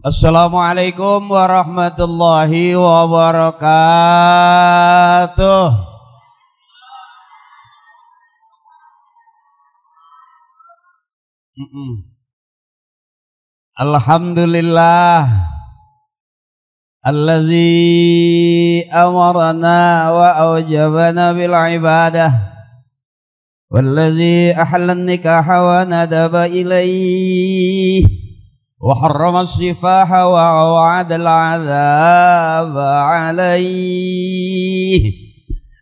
Assalamualaikum warahmatullahi wabarakatuh. Mm -mm. Alhamdulillah Allazi amarana wa awjabana bil ibadah Wallazi ahlan nikaha wa nadaba ilaih وحرم السفاح ووعد العذاب عليه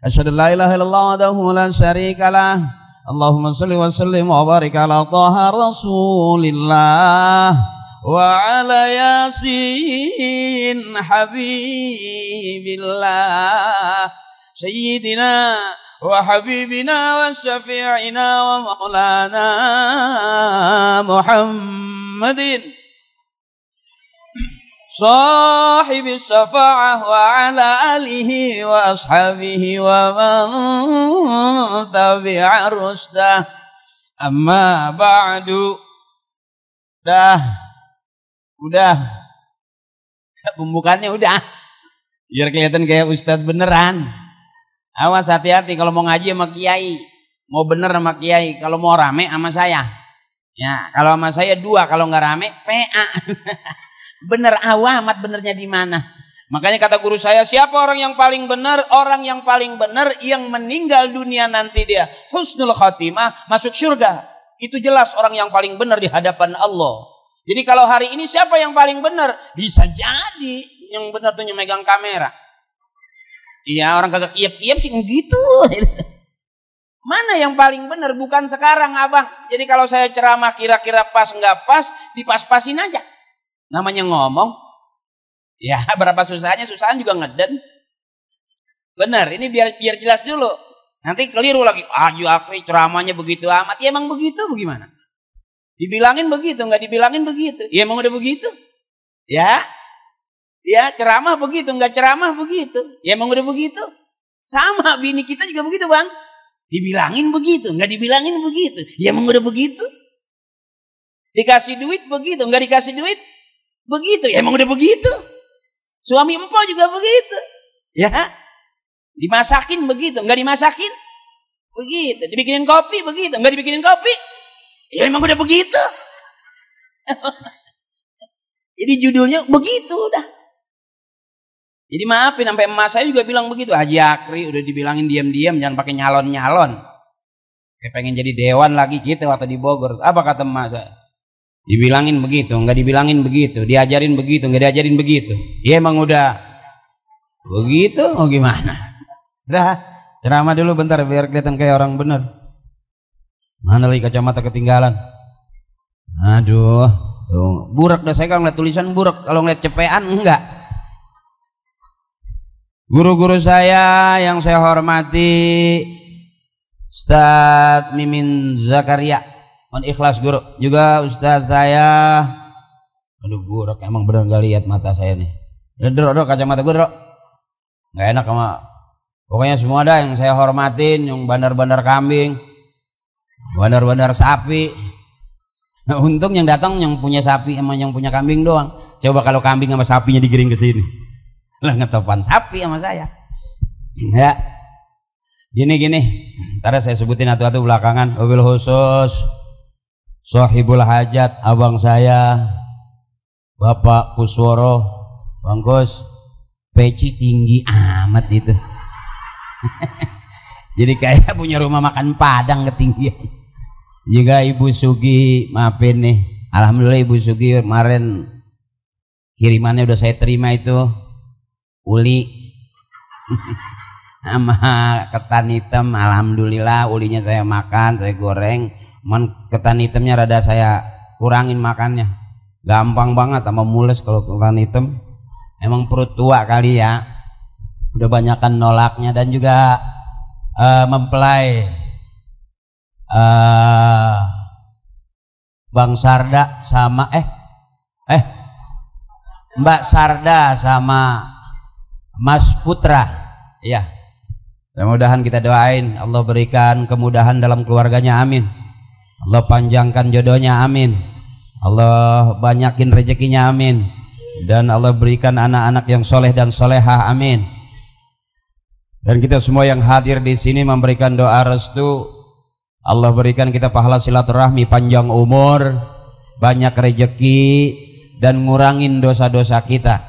أشهد لا إله إلا الله وحده لا شريك له اللهم صل وسلم وبارك على طه رسول الله وعلى ياسين حبيب الله سيدنا وحبيبنا وشفيعنا ومولانا محمد صاحب الشفاعة wa آله وأصحابه ومن تبع رشده أما بعد dah udah pembukanya udah biar kelihatan kayak ustadz beneran awas hati-hati kalau mau ngaji sama kiai mau bener sama kiai kalau mau rame sama saya ya kalau sama saya dua kalau nggak rame PA Bener awamat benarnya di mana? Makanya kata guru saya, siapa orang yang paling benar? Orang yang paling benar yang meninggal dunia nanti dia husnul khatimah masuk surga. Itu jelas orang yang paling benar di hadapan Allah. Jadi kalau hari ini siapa yang paling benar? Bisa jadi yang benar tuh megang kamera. Iya orang kagak kiep-kiep sih gitu. Mana yang paling benar? Bukan sekarang abang. Jadi kalau saya ceramah kira-kira pas nggak pas, dipas-pasin aja. Namanya ngomong. Ya, berapa susahnya? susahan juga ngeden. Benar, ini biar biar jelas dulu. Nanti keliru lagi. Ah, Akri ceramahnya begitu amat. Ya emang begitu bagaimana? Dibilangin begitu, nggak dibilangin begitu. Ya emang udah begitu. Ya. Ya, ceramah begitu, nggak ceramah begitu. Ya emang udah begitu. Sama bini kita juga begitu, Bang. Dibilangin begitu, nggak dibilangin begitu. Ya emang udah begitu. Dikasih duit begitu, nggak dikasih duit Begitu, ya emang udah begitu. Suami empok juga begitu. Ya, dimasakin begitu, nggak dimasakin begitu, dibikinin kopi begitu, nggak dibikinin kopi, ya emang udah begitu. Jadi judulnya begitu udah. Jadi maafin sampai emas saya juga bilang begitu Haji Akri udah dibilangin diam-diam jangan pakai nyalon-nyalon. Kayak pengen jadi dewan lagi gitu waktu di Bogor. Apa kata emas saya? dibilangin begitu, nggak dibilangin begitu, diajarin begitu, nggak diajarin begitu. Dia emang udah begitu, mau oh, gimana? Dah ceramah dulu bentar biar kelihatan kayak orang bener. Mana lagi kacamata ketinggalan? Aduh, tuh. burak dah saya kalau ngeliat tulisan buruk, kalau ngeliat cepean enggak. Guru-guru saya yang saya hormati Ustadz Mimin Zakaria Mohon ikhlas guru. Juga Ustaz saya. Aduh guru emang bener nggak lihat mata saya nih. Udah dok kacamata gue dok. Nggak enak sama. Pokoknya semua ada yang saya hormatin, yang bandar-bandar kambing, bandar-bandar sapi. Nah, untung yang datang yang punya sapi emang yang punya kambing doang. Coba kalau kambing sama sapinya digiring ke sini. Lah ngetopan sapi sama saya. Ya. Gini gini. Ntar saya sebutin satu-satu belakangan. Mobil khusus. Sohibul Hajat abang saya Bapak Kusworo Bang Gus peci tinggi amat itu jadi kayak punya rumah makan padang ketinggian juga Ibu Sugi maafin nih Alhamdulillah Ibu Sugi kemarin kirimannya udah saya terima itu uli sama ketan hitam Alhamdulillah ulinya saya makan saya goreng man ketan hitamnya rada saya kurangin makannya gampang banget sama mules kalau ketan hitam emang perut tua kali ya udah banyakkan nolaknya dan juga uh, mempelai uh, Bang Sarda sama eh eh Mbak Sarda sama Mas Putra ya mudah-mudahan kita doain Allah berikan kemudahan dalam keluarganya amin Allah panjangkan jodohnya amin Allah banyakin rezekinya amin dan Allah berikan anak-anak yang soleh dan solehah amin dan kita semua yang hadir di sini memberikan doa restu Allah berikan kita pahala silaturahmi panjang umur banyak rezeki, dan ngurangin dosa-dosa kita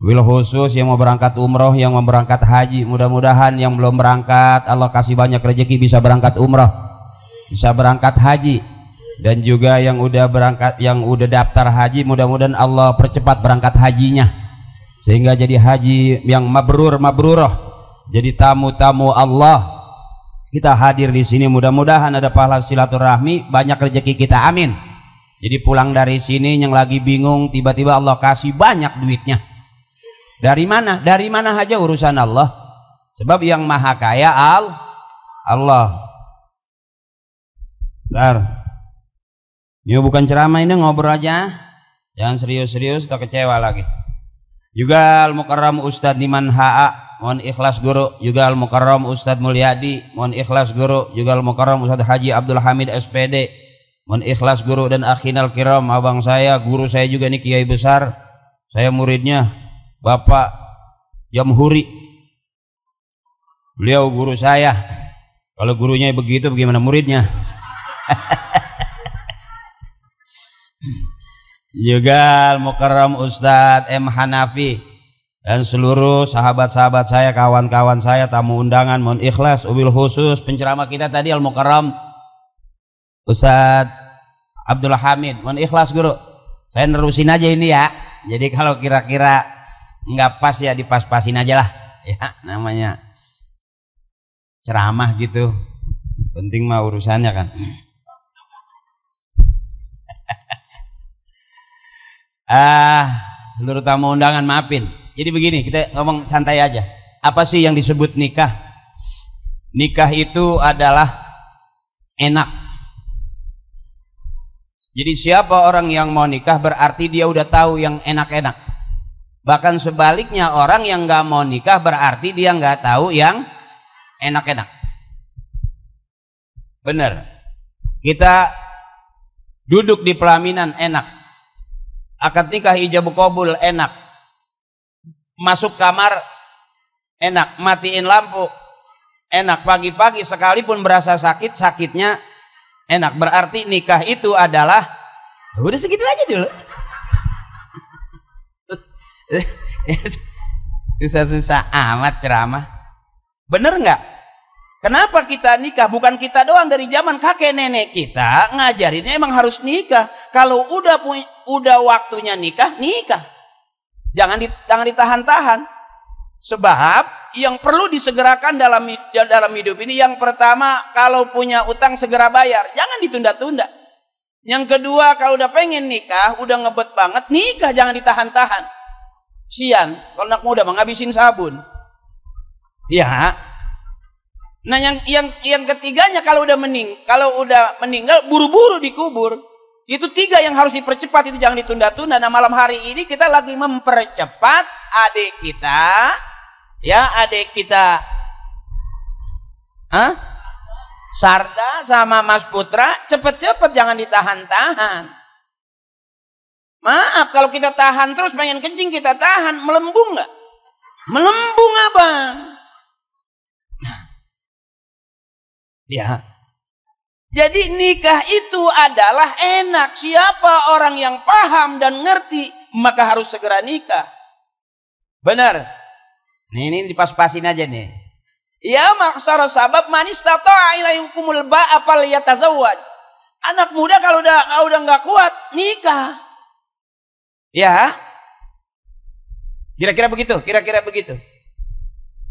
Wil khusus yang mau berangkat umroh, yang mau berangkat haji, mudah-mudahan yang belum berangkat Allah kasih banyak rezeki bisa berangkat umroh bisa berangkat haji dan juga yang udah berangkat yang udah daftar haji mudah-mudahan Allah percepat berangkat hajinya sehingga jadi haji yang mabrur mabruroh jadi tamu-tamu Allah kita hadir di sini mudah-mudahan ada pahala silaturahmi banyak rezeki kita amin jadi pulang dari sini yang lagi bingung tiba-tiba Allah kasih banyak duitnya dari mana dari mana aja urusan Allah sebab yang maha kaya al Allah Dar. Ini bukan ceramah ini ngobrol aja. Jangan serius-serius tak kecewa lagi. Juga Al-Mukarram Ustadz Niman Ha'a mohon ikhlas guru. Juga Al-Mukarram Ustadz Mulyadi mohon ikhlas guru. Juga Al-Mukarram Ustadz Haji Abdul Hamid SPD mohon ikhlas guru dan akhinal kiram abang saya, guru saya juga nih kiai besar. Saya muridnya Bapak Jamhuri. Beliau guru saya. Kalau gurunya begitu bagaimana muridnya? juga Al-Mukarram Ustaz M. Hanafi dan seluruh sahabat-sahabat saya, kawan-kawan saya, tamu undangan, mohon ikhlas, ubil khusus, penceramah kita tadi Al-Mukarram Ustaz Abdul Hamid, mohon ikhlas guru, saya nerusin aja ini ya, jadi kalau kira-kira nggak pas ya dipas-pasin aja lah, ya namanya ceramah gitu, penting mah urusannya kan. Ah, seluruh tamu undangan maafin. Jadi begini, kita ngomong santai aja. Apa sih yang disebut nikah? Nikah itu adalah enak. Jadi siapa orang yang mau nikah berarti dia udah tahu yang enak-enak. Bahkan sebaliknya orang yang nggak mau nikah berarti dia nggak tahu yang enak-enak. Bener. Kita duduk di pelaminan enak akad nikah Ijab kabul enak masuk kamar enak matiin lampu enak pagi-pagi sekalipun berasa sakit sakitnya enak berarti nikah itu adalah udah segitu aja dulu susah-susah amat ceramah bener nggak kenapa kita nikah bukan kita doang dari zaman kakek nenek kita ngajarinnya emang harus nikah kalau udah punya, udah waktunya nikah, nikah. Jangan ditahan-tahan. Sebab yang perlu disegerakan dalam dalam hidup ini yang pertama kalau punya utang segera bayar, jangan ditunda-tunda. Yang kedua kalau udah pengen nikah, udah ngebet banget, nikah jangan ditahan-tahan. Sian, kalau anak muda menghabisin sabun. Ya. Nah yang yang yang ketiganya kalau udah mening kalau udah meninggal buru-buru dikubur. Itu tiga yang harus dipercepat, itu jangan ditunda-tunda. Nah malam hari ini kita lagi mempercepat adik kita, ya adik kita, Hah? Sarda sama Mas Putra, cepet-cepet jangan ditahan-tahan. Maaf kalau kita tahan terus pengen kencing kita tahan, melembung nggak? Melembung abang. Nah, ya jadi nikah itu adalah enak. Siapa orang yang paham dan ngerti, maka harus segera nikah. Benar. Nih, ini dipas-pasin aja nih. Ya maksara sabab manis tato kumulba ba'a fal Anak muda kalau udah kalau udah nggak kuat nikah. Ya. Kira-kira begitu, kira-kira begitu.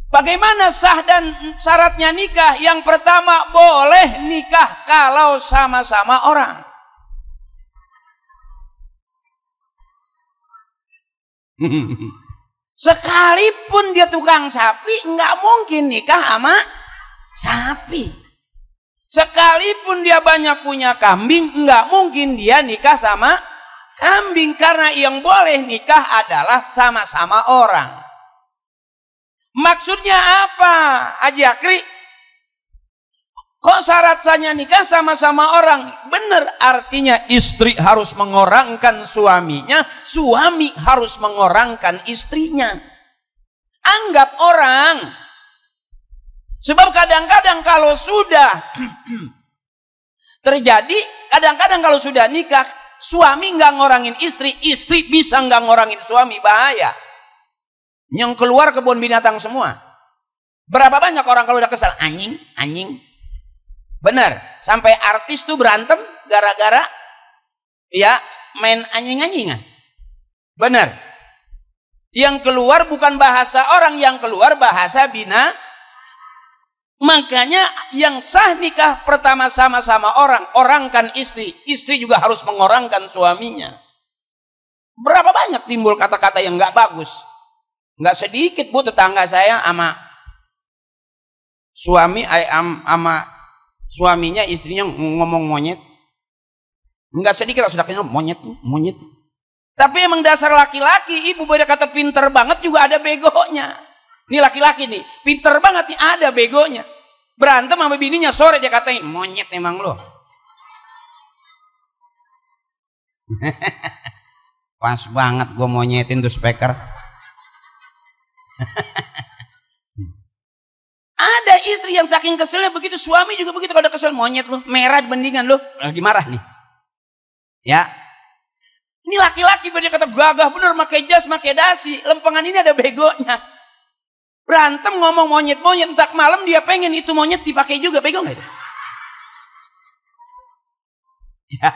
Bagaimana sah dan syaratnya nikah? Yang pertama, boleh nikah kalau sama-sama orang. Sekalipun dia tukang sapi, nggak mungkin nikah sama sapi. Sekalipun dia banyak punya kambing, nggak mungkin dia nikah sama kambing. Karena yang boleh nikah adalah sama-sama orang. Maksudnya apa, Haji Akri? Kok syarat sahnya nikah sama-sama orang? Benar artinya istri harus mengorangkan suaminya, suami harus mengorangkan istrinya. Anggap orang. Sebab kadang-kadang kalau sudah terjadi, kadang-kadang kalau sudah nikah, suami nggak ngorangin istri, istri bisa nggak ngorangin suami, bahaya. Yang keluar kebun binatang semua. Berapa banyak orang kalau udah kesal? Anjing, anjing. Benar. Sampai artis tuh berantem gara-gara ya main anjing-anjingan. Benar. Yang keluar bukan bahasa orang, yang keluar bahasa bina. Makanya yang sah nikah pertama sama-sama orang, orangkan istri. Istri juga harus mengorangkan suaminya. Berapa banyak timbul kata-kata yang nggak bagus. Nggak sedikit bu tetangga saya sama suami sama suaminya istrinya ngomong monyet. Nggak sedikit sudah kenal monyet, tuh, monyet. Tapi emang dasar laki-laki, ibu beda kata pinter banget juga ada begonya. Ini laki-laki nih, pinter banget nih ada begonya. Berantem sama bininya sore dia katain, monyet emang lo. Pas banget gue monyetin tuh speaker. Ada istri yang saking keselnya begitu suami juga begitu kalau udah kesel monyet loh, merah bendingan loh, lagi marah nih. Ya. Ini laki-laki berarti kata gagah bener pakai jas pakai dasi lempengan ini ada begonya. Berantem ngomong monyet-monyet entak malam dia pengen itu monyet dipakai juga bego nggak itu? Ya.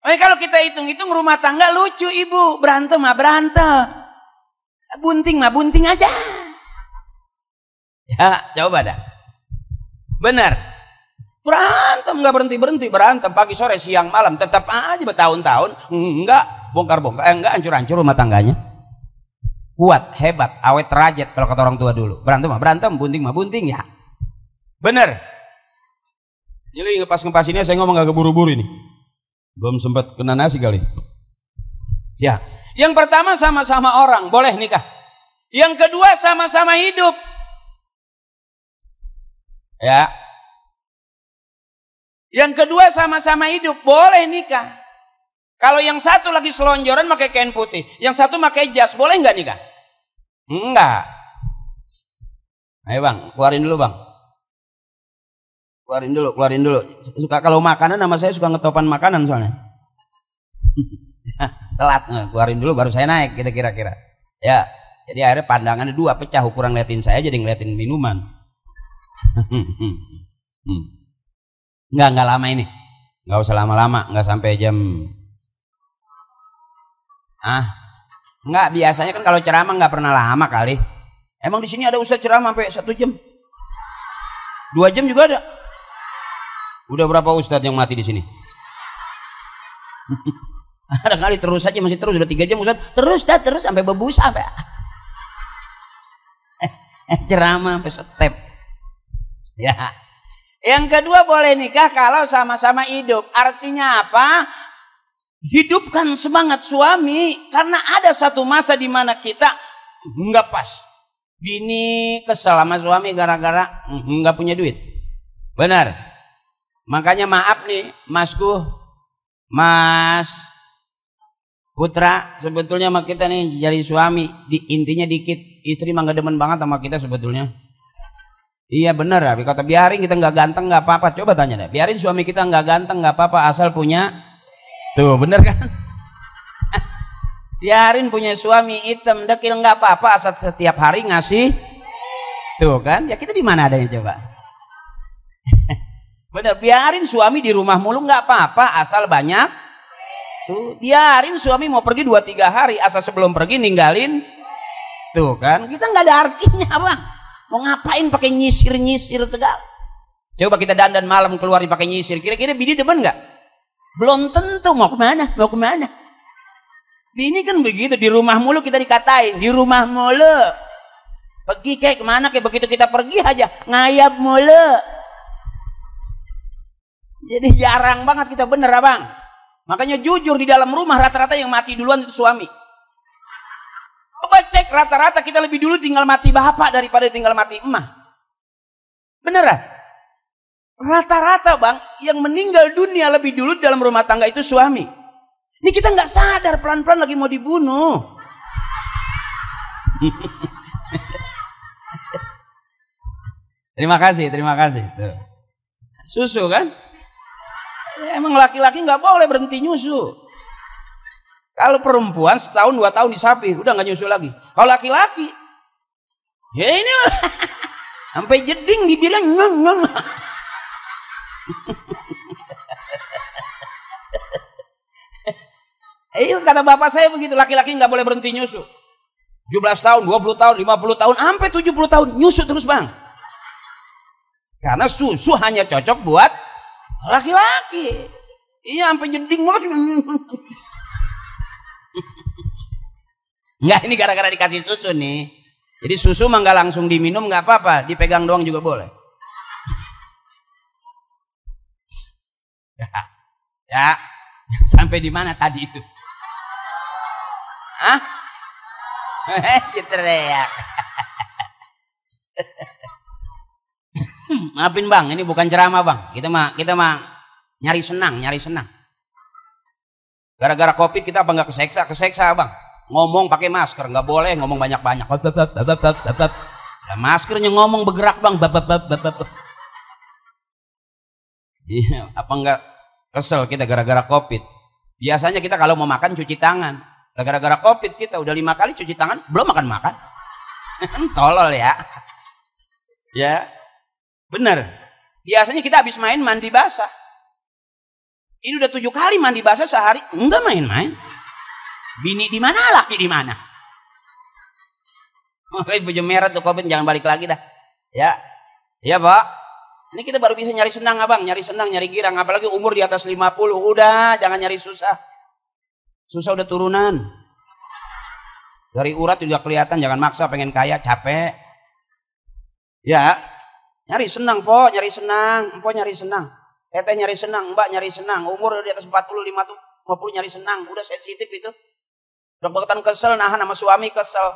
Oke, kalau kita hitung-hitung rumah tangga lucu ibu berantem mah berantem bunting mah bunting aja ya coba dah benar berantem nggak berhenti berhenti berantem pagi sore siang malam tetap aja bertahun-tahun nggak bongkar bongkar eh, enggak hancur hancur rumah tangganya kuat hebat awet rajet kalau kata orang tua dulu berantem mah berantem bunting mah bunting ya benar jadi ngepas ngepas ini saya ngomong gak keburu buru ini belum sempat kena nasi kali ya yang pertama sama-sama orang, boleh nikah. Yang kedua sama-sama hidup. Ya. Yang kedua sama-sama hidup, boleh nikah. Kalau yang satu lagi selonjoran pakai kain putih, yang satu pakai jas, boleh nggak nikah? Enggak. Ayo bang, keluarin dulu bang. Keluarin dulu, keluarin dulu. Suka kalau makanan nama saya suka ngetopan makanan soalnya. telat nah, keluarin dulu baru saya naik kita gitu kira-kira ya jadi akhirnya pandangannya dua pecah ukuran ngeliatin saya jadi ngeliatin minuman nggak nggak lama ini nggak usah lama-lama nggak sampai jam ah nggak biasanya kan kalau ceramah nggak pernah lama kali emang di sini ada ustadz ceramah sampai satu jam dua jam juga ada udah berapa ustadz yang mati di sini Ada kali terus aja masih terus sudah tiga jam Ustaz. Terus dah terus sampai bebus sampai ceramah sampai setep. Ya. Yang kedua boleh nikah kalau sama-sama hidup. Artinya apa? Hidupkan semangat suami karena ada satu masa di mana kita nggak pas. Bini kesel sama suami gara-gara nggak punya duit. Benar. Makanya maaf nih, Masku, Mas putra sebetulnya sama kita nih jadi suami di, intinya dikit istri mah demen banget sama kita sebetulnya iya bener tapi kata biarin kita nggak ganteng nggak apa-apa coba tanya deh biarin suami kita nggak ganteng nggak apa-apa asal punya tuh bener kan biarin punya suami hitam dekil nggak apa-apa asal setiap hari ngasih tuh kan ya kita di mana adanya coba bener biarin suami di rumah mulu nggak apa-apa asal banyak Tuh, biarin suami mau pergi dua tiga hari asal sebelum pergi ninggalin. Tuh kan, kita nggak ada artinya, Bang. Mau ngapain pakai nyisir-nyisir segala? Coba kita dandan malam keluar pakai nyisir. Kira-kira bini depan nggak? Belum tentu mau kemana, mau kemana. Bini kan begitu di rumah mulu kita dikatain, di rumah mulu. Pergi kayak kemana kayak begitu kita pergi aja ngayap mulu. Jadi jarang banget kita bener abang. Makanya jujur di dalam rumah rata-rata yang mati duluan itu suami. Coba cek rata-rata kita lebih dulu tinggal mati bapak daripada tinggal mati emak. Beneran? Rata-rata bang yang meninggal dunia lebih dulu dalam rumah tangga itu suami. Ini kita nggak sadar pelan-pelan lagi mau dibunuh. terima kasih, terima kasih. Susu kan? Ya, emang laki-laki nggak boleh berhenti nyusu. Kalau perempuan setahun dua tahun disapi, udah nggak nyusu lagi. Kalau laki-laki, ya ini sampai jeding dibilang ngeng nyong. Eh, kata bapak saya begitu laki-laki nggak boleh berhenti nyusu. 17 tahun, 20 tahun, 50 tahun, sampai 70 tahun nyusu terus bang. Karena susu hanya cocok buat Laki-laki. Iya, sampai jeding banget. Enggak, ini gara-gara dikasih susu nih. Jadi susu mah nggak langsung diminum nggak apa-apa, dipegang doang juga boleh. Ya, ya. sampai di mana tadi itu? Hah? Hehehe, ya. Hmm, maafin bang, ini bukan ceramah bang. Kita mah kita mah nyari senang, nyari senang. Gara-gara covid kita apa nggak keseksa, keseksa bang. Ngomong pakai masker, nggak boleh ngomong banyak-banyak. Nah, maskernya ngomong bergerak bang, bab Iya, apa nggak kesel kita gara-gara covid? Biasanya kita kalau mau makan cuci tangan. Gara-gara covid kita udah lima kali cuci tangan, belum makan makan. Tolol ya. Ya, Benar. Biasanya kita habis main mandi basah. Ini udah tujuh kali mandi basah sehari. Enggak main-main. Bini di mana, laki di mana? Makanya oh, baju merah tuh covid jangan balik lagi dah. Ya, ya pak. Ini kita baru bisa nyari senang abang, nyari senang, nyari girang. Apalagi umur di atas 50. Udah, jangan nyari susah. Susah udah turunan. Dari urat juga kelihatan, jangan maksa pengen kaya, capek. Ya, Nyari senang, po, nyari senang, po nyari senang. Teteh nyari senang, mbak nyari senang. Umur di atas 45 tuh 50 nyari senang, udah sensitif itu. kebetulan kesel, nahan sama suami kesel.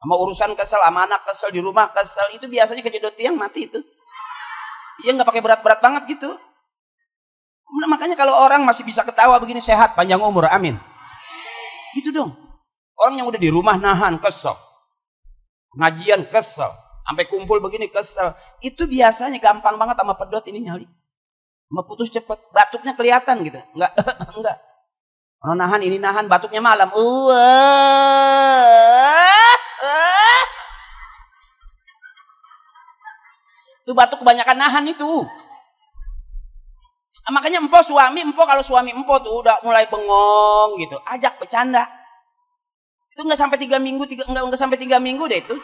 Sama urusan kesel, sama anak kesel, di rumah kesel. Itu biasanya kejedot tiang mati itu. Iya nggak pakai berat-berat banget gitu. Nah, makanya kalau orang masih bisa ketawa begini sehat, panjang umur, amin. Gitu dong. Orang yang udah di rumah nahan kesel. Ngajian kesel. Sampai kumpul begini kesel. Itu biasanya gampang banget sama pedot ini nyali. Sama putus cepet. Batuknya kelihatan gitu. Enggak, enggak. Orang nahan ini nahan batuknya malam. Itu batuk kebanyakan nahan itu. Nah, makanya empo suami, empo kalau suami empo tuh udah mulai bengong gitu. Ajak bercanda. Itu nggak sampai tiga minggu, tiga, nggak sampai tiga minggu deh itu.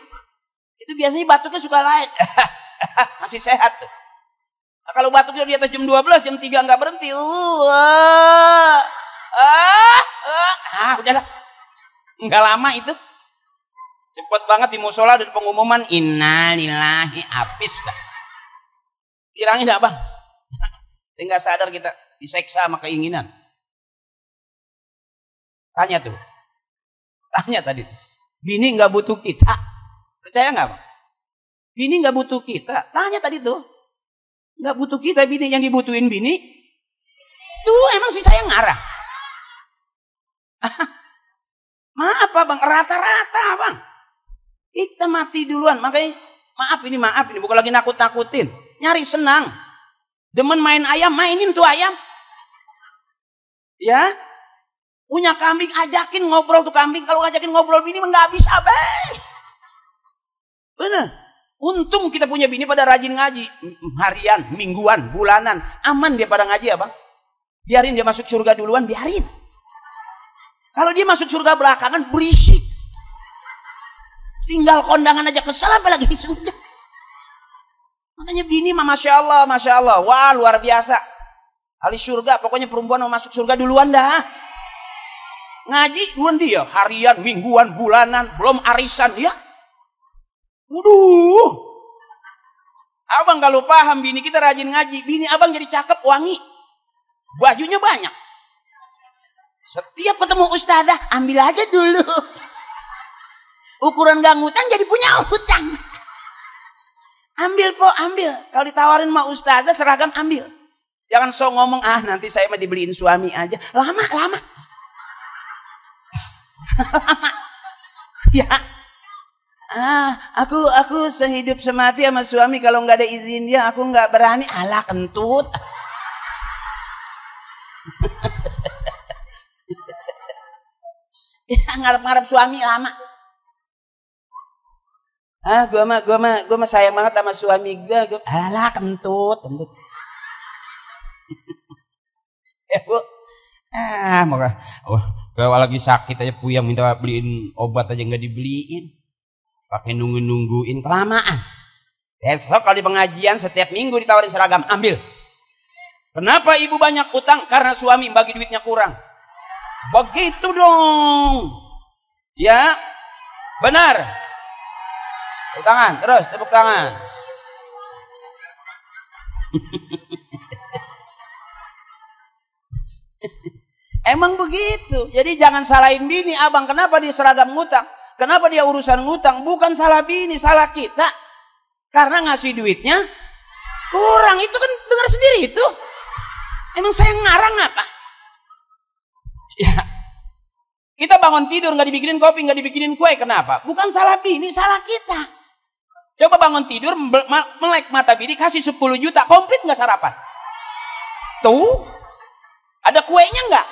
Itu biasanya batuknya suka naik. Masih sehat. Nah, kalau batuknya di atas jam 12, jam 3 nggak berhenti. Uh, ah, ah, ah, udahlah. Nggak lama itu. Cepat banget di musola dan pengumuman innalillahi habis Kirangin nggak Bang? sadar kita diseksa sama keinginan. Tanya tuh. Tanya tadi. Bini nggak butuh kita. Percaya nggak? Bini nggak butuh kita. Tanya tadi tuh. Nggak butuh kita bini yang dibutuhin bini. Tuh emang si saya ngarah. maaf pak bang, rata-rata bang. Kita mati duluan. Makanya maaf ini maaf ini bukan lagi nakut-nakutin. Nyari senang. Demen main ayam, mainin tuh ayam. Ya, punya kambing ajakin ngobrol tuh kambing. Kalau ngajakin ngobrol bini nggak habis habis. Benar. Untung kita punya bini pada rajin ngaji. Harian, mingguan, bulanan. Aman dia pada ngaji ya bang. Biarin dia masuk surga duluan, biarin. Kalau dia masuk surga belakangan, berisik. Tinggal kondangan aja kesel apalagi surga. Makanya bini mah Masya Allah, Masya Allah. Wah luar biasa. Ahli surga, pokoknya perempuan mau masuk surga duluan dah. Ngaji duluan dia, harian, mingguan, bulanan, belum arisan. Ya, Waduh. Abang kalau paham bini kita rajin ngaji, bini abang jadi cakep, wangi. Bajunya banyak. Setiap ketemu ustazah, ambil aja dulu. Ukuran gang jadi punya hutang. Ambil po, ambil. Kalau ditawarin sama ustazah seragam ambil. Jangan so ngomong, ah nanti saya mau dibeliin suami aja. Lama, lama. lama. ya, Ah, aku aku sehidup semati sama suami kalau nggak ada izin dia aku nggak berani. Allah kentut. ya, ngarep-ngarep suami lama. Ah, gua mah gua mah gua mah sayang banget sama suami gua. gua ala kentut, kentut. ya, Bu. Ah, mau oh, kalau lagi sakit aja puyang minta beliin obat aja nggak dibeliin. Pakai nunggu-nungguin kelamaan. Besok kali pengajian setiap minggu ditawarin seragam, ambil. Kenapa ibu banyak utang? Karena suami bagi duitnya kurang. Begitu dong. Ya, benar. Tepuk tangan, terus tepuk tangan. Emang begitu. Jadi jangan salahin bini, abang kenapa di seragam ngutang? Kenapa dia urusan ngutang? Bukan salah bini, salah kita. Karena ngasih duitnya kurang. Itu kan dengar sendiri itu. Emang saya ngarang apa? Ya. Kita bangun tidur nggak dibikinin kopi, nggak dibikinin kue. Kenapa? Bukan salah bini, salah kita. Coba bangun tidur, melek mata bini, kasih 10 juta. Komplit nggak sarapan? Tuh. Ada kuenya nggak?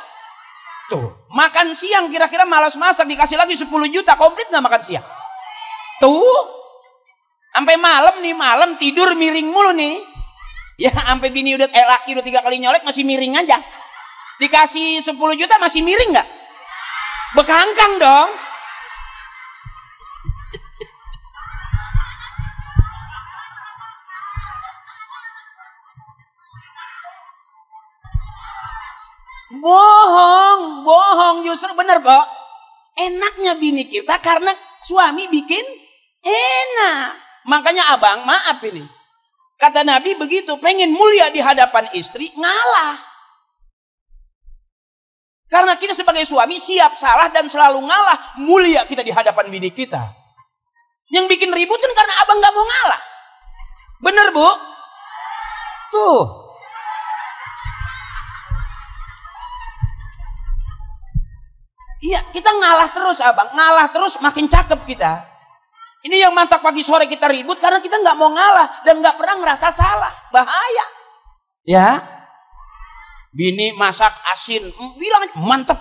Tuh. Makan siang kira-kira malas masak dikasih lagi 10 juta komplit nggak makan siang? Tuh, sampai malam nih malam tidur miring mulu nih. Ya sampai bini udah eh, laki udah tiga kali nyolek masih miring aja. Dikasih 10 juta masih miring nggak? Bekangkang dong. Bohong, bohong justru bener pak. Enaknya bini kita karena suami bikin enak. Makanya abang maaf ini. Kata Nabi begitu, pengen mulia di hadapan istri, ngalah. Karena kita sebagai suami siap salah dan selalu ngalah, mulia kita di hadapan bini kita. Yang bikin ribut kan karena abang gak mau ngalah. Bener bu? Tuh, Iya, kita ngalah terus abang, ngalah terus makin cakep kita. Ini yang mantap pagi sore kita ribut karena kita nggak mau ngalah dan nggak pernah ngerasa salah, bahaya. Ya, bini masak asin, mm, bilang mantep.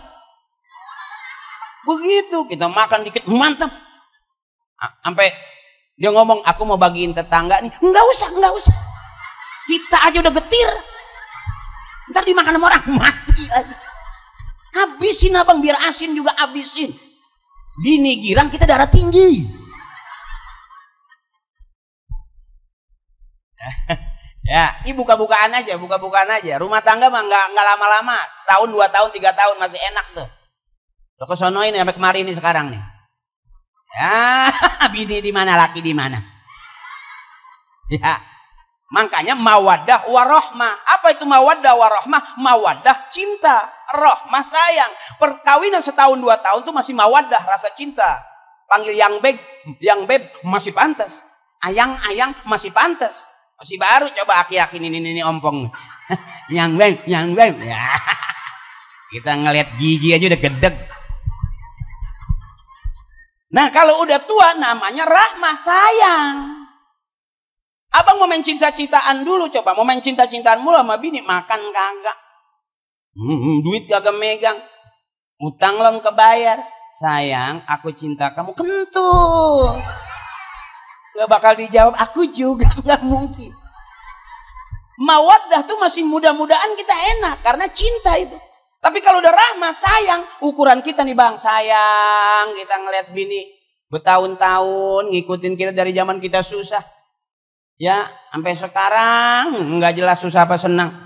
Begitu kita makan dikit mantep. Sampai dia ngomong aku mau bagiin tetangga nih, nggak usah, nggak usah. Kita aja udah getir. Ntar dimakan sama orang mati lagi. Habisin abang biar asin juga habisin. Bini Girang kita darah tinggi. ya, ini buka-bukaan aja, buka-bukaan aja. Rumah tangga mah nggak nggak lama-lama, setahun, dua tahun, tiga tahun masih enak tuh. Toko sono ini sampai kemarin ini sekarang nih. Ya, bini di mana, laki di mana? Ya, Makanya mawadah warohmah. Apa itu mawadah warohmah? Mawadah cinta, rohmah sayang. Perkawinan setahun dua tahun tuh masih mawadah rasa cinta. Panggil yang beb, yang beb masih pantas. Ayang ayang masih pantas. Masih baru coba aki-aki ini ini ompong. yang beb, yang beb. Ya. Kita ngelihat gigi aja udah gedeg. Nah kalau udah tua namanya rahma sayang. Abang mau main cinta-cintaan dulu coba. Mau main cinta-cintaan mulu sama bini. Makan kagak. Hmm, duit kagak megang. Utang lo kebayar. Sayang, aku cinta kamu. Kentut. Gak bakal dijawab. Aku juga. Gak mungkin. Mawaddah tuh masih muda-mudaan kita enak. Karena cinta itu. Tapi kalau udah rahmah, sayang. Ukuran kita nih bang, sayang. Kita ngeliat bini bertahun-tahun ngikutin kita dari zaman kita susah. Ya, sampai sekarang nggak jelas susah apa senang.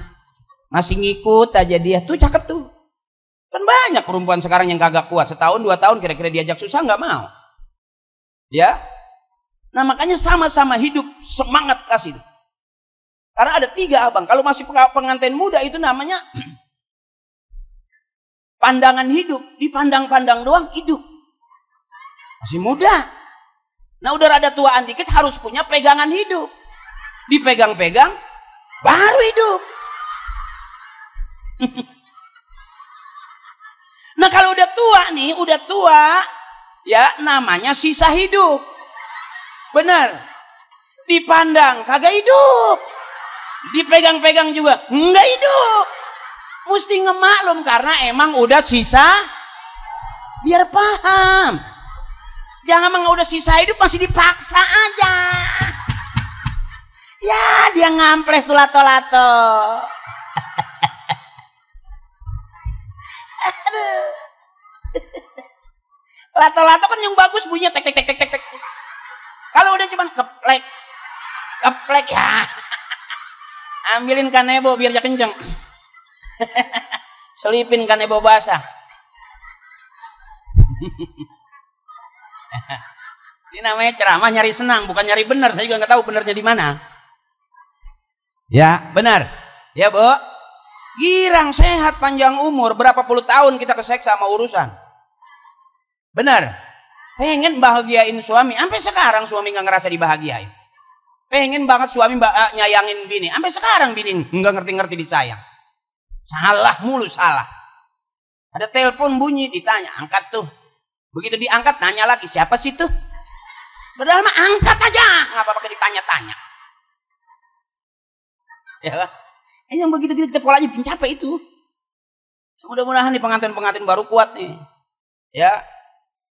Masih ngikut aja dia. Tuh cakep tuh. Kan banyak perempuan sekarang yang kagak kuat. Setahun, dua tahun kira-kira diajak susah nggak mau. Ya. Nah makanya sama-sama hidup semangat kasih. Karena ada tiga abang. Kalau masih pengantin muda itu namanya pandangan hidup. Dipandang-pandang doang hidup. Masih muda. Nah udah rada tuaan dikit harus punya pegangan hidup dipegang-pegang, baru hidup. nah kalau udah tua nih, udah tua, ya namanya sisa hidup. Benar. Dipandang, kagak hidup. Dipegang-pegang juga, enggak hidup. Mesti ngemaklum karena emang udah sisa. Biar paham. Jangan emang udah sisa hidup masih dipaksa aja. Ya, dia ngampleh tuh lato-lato. Lato-lato kan yang bagus bunyinya tek tek tek tek tek. tek. Kalau udah cuman keplek. Keplek ya. Ambilin kanebo biar dia kenceng. Selipin kanebo basah. Ini namanya ceramah nyari senang, bukan nyari benar. Saya juga nggak tahu benarnya di mana. Ya, benar. Ya, Bu. Girang sehat panjang umur, berapa puluh tahun kita keseksa sama urusan. Benar. Pengen bahagiain suami, sampai sekarang suami nggak ngerasa dibahagiain. Pengen banget suami uh, nyayangin bini, sampai sekarang bini nggak ngerti-ngerti disayang. Salah mulu salah. Ada telepon bunyi ditanya, angkat tuh. Begitu diangkat nanya lagi siapa sih tuh? Padahal mah angkat aja, nggak apa-apa ditanya-tanya ya lah kan? Eh, yang begitu gitu kita polanya bikin capek itu. Mudah-mudahan nih pengantin-pengantin baru kuat nih. Ya.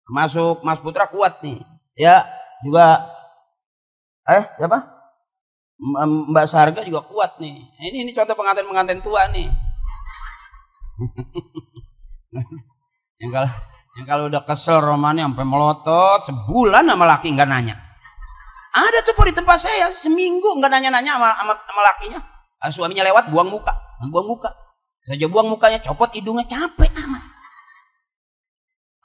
Masuk Mas Putra kuat nih. Ya, juga eh siapa? Mbak Sarga juga kuat nih. Ini ini contoh pengantin-pengantin tua nih. yang kalau yang kalau udah kesel romannya sampai melotot sebulan sama laki nggak nanya. Ada tuh di tempat saya seminggu nggak nanya-nanya sama, sama, sama lakinya ah suaminya lewat, buang muka. Buang muka. Saja buang mukanya, copot hidungnya, capek amat.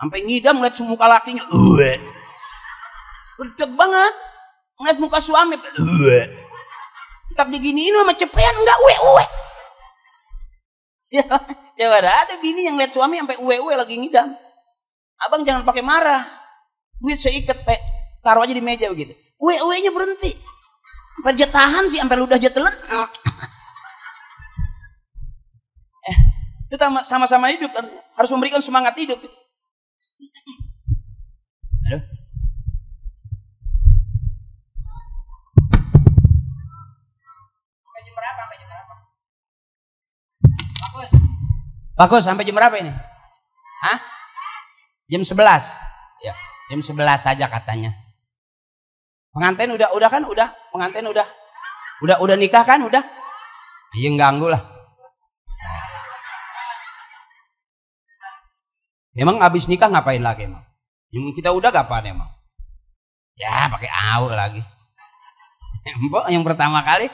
Sampai ngidam ngeliat muka lakinya. Uwe. banget. Ngeliat muka suami. Uwe. Tetap diginiin sama cepean, enggak uwe uwe. Ya, ya ada, ada bini yang lihat suami sampai uwe uwe lagi ngidam. Abang jangan pakai marah. Duit saya ikat, taruh aja di meja begitu. Uwe uwe nya berhenti. Sampai dia tahan sih, sampai ludah dia telan. kita sama-sama hidup, harus memberikan semangat hidup. Aduh. Sampai jam Sampai jam berapa? Bagus. sampai jam berapa ini? Hah? Jam 11. Ya, jam 11 saja katanya. Pengantin udah udah kan udah pengantin udah udah udah nikah kan udah? Iya ganggu lah. Emang abis nikah ngapain lagi emang? Yang kita udah kapan emang? Ya pakai awal lagi. Mbok yang pertama kali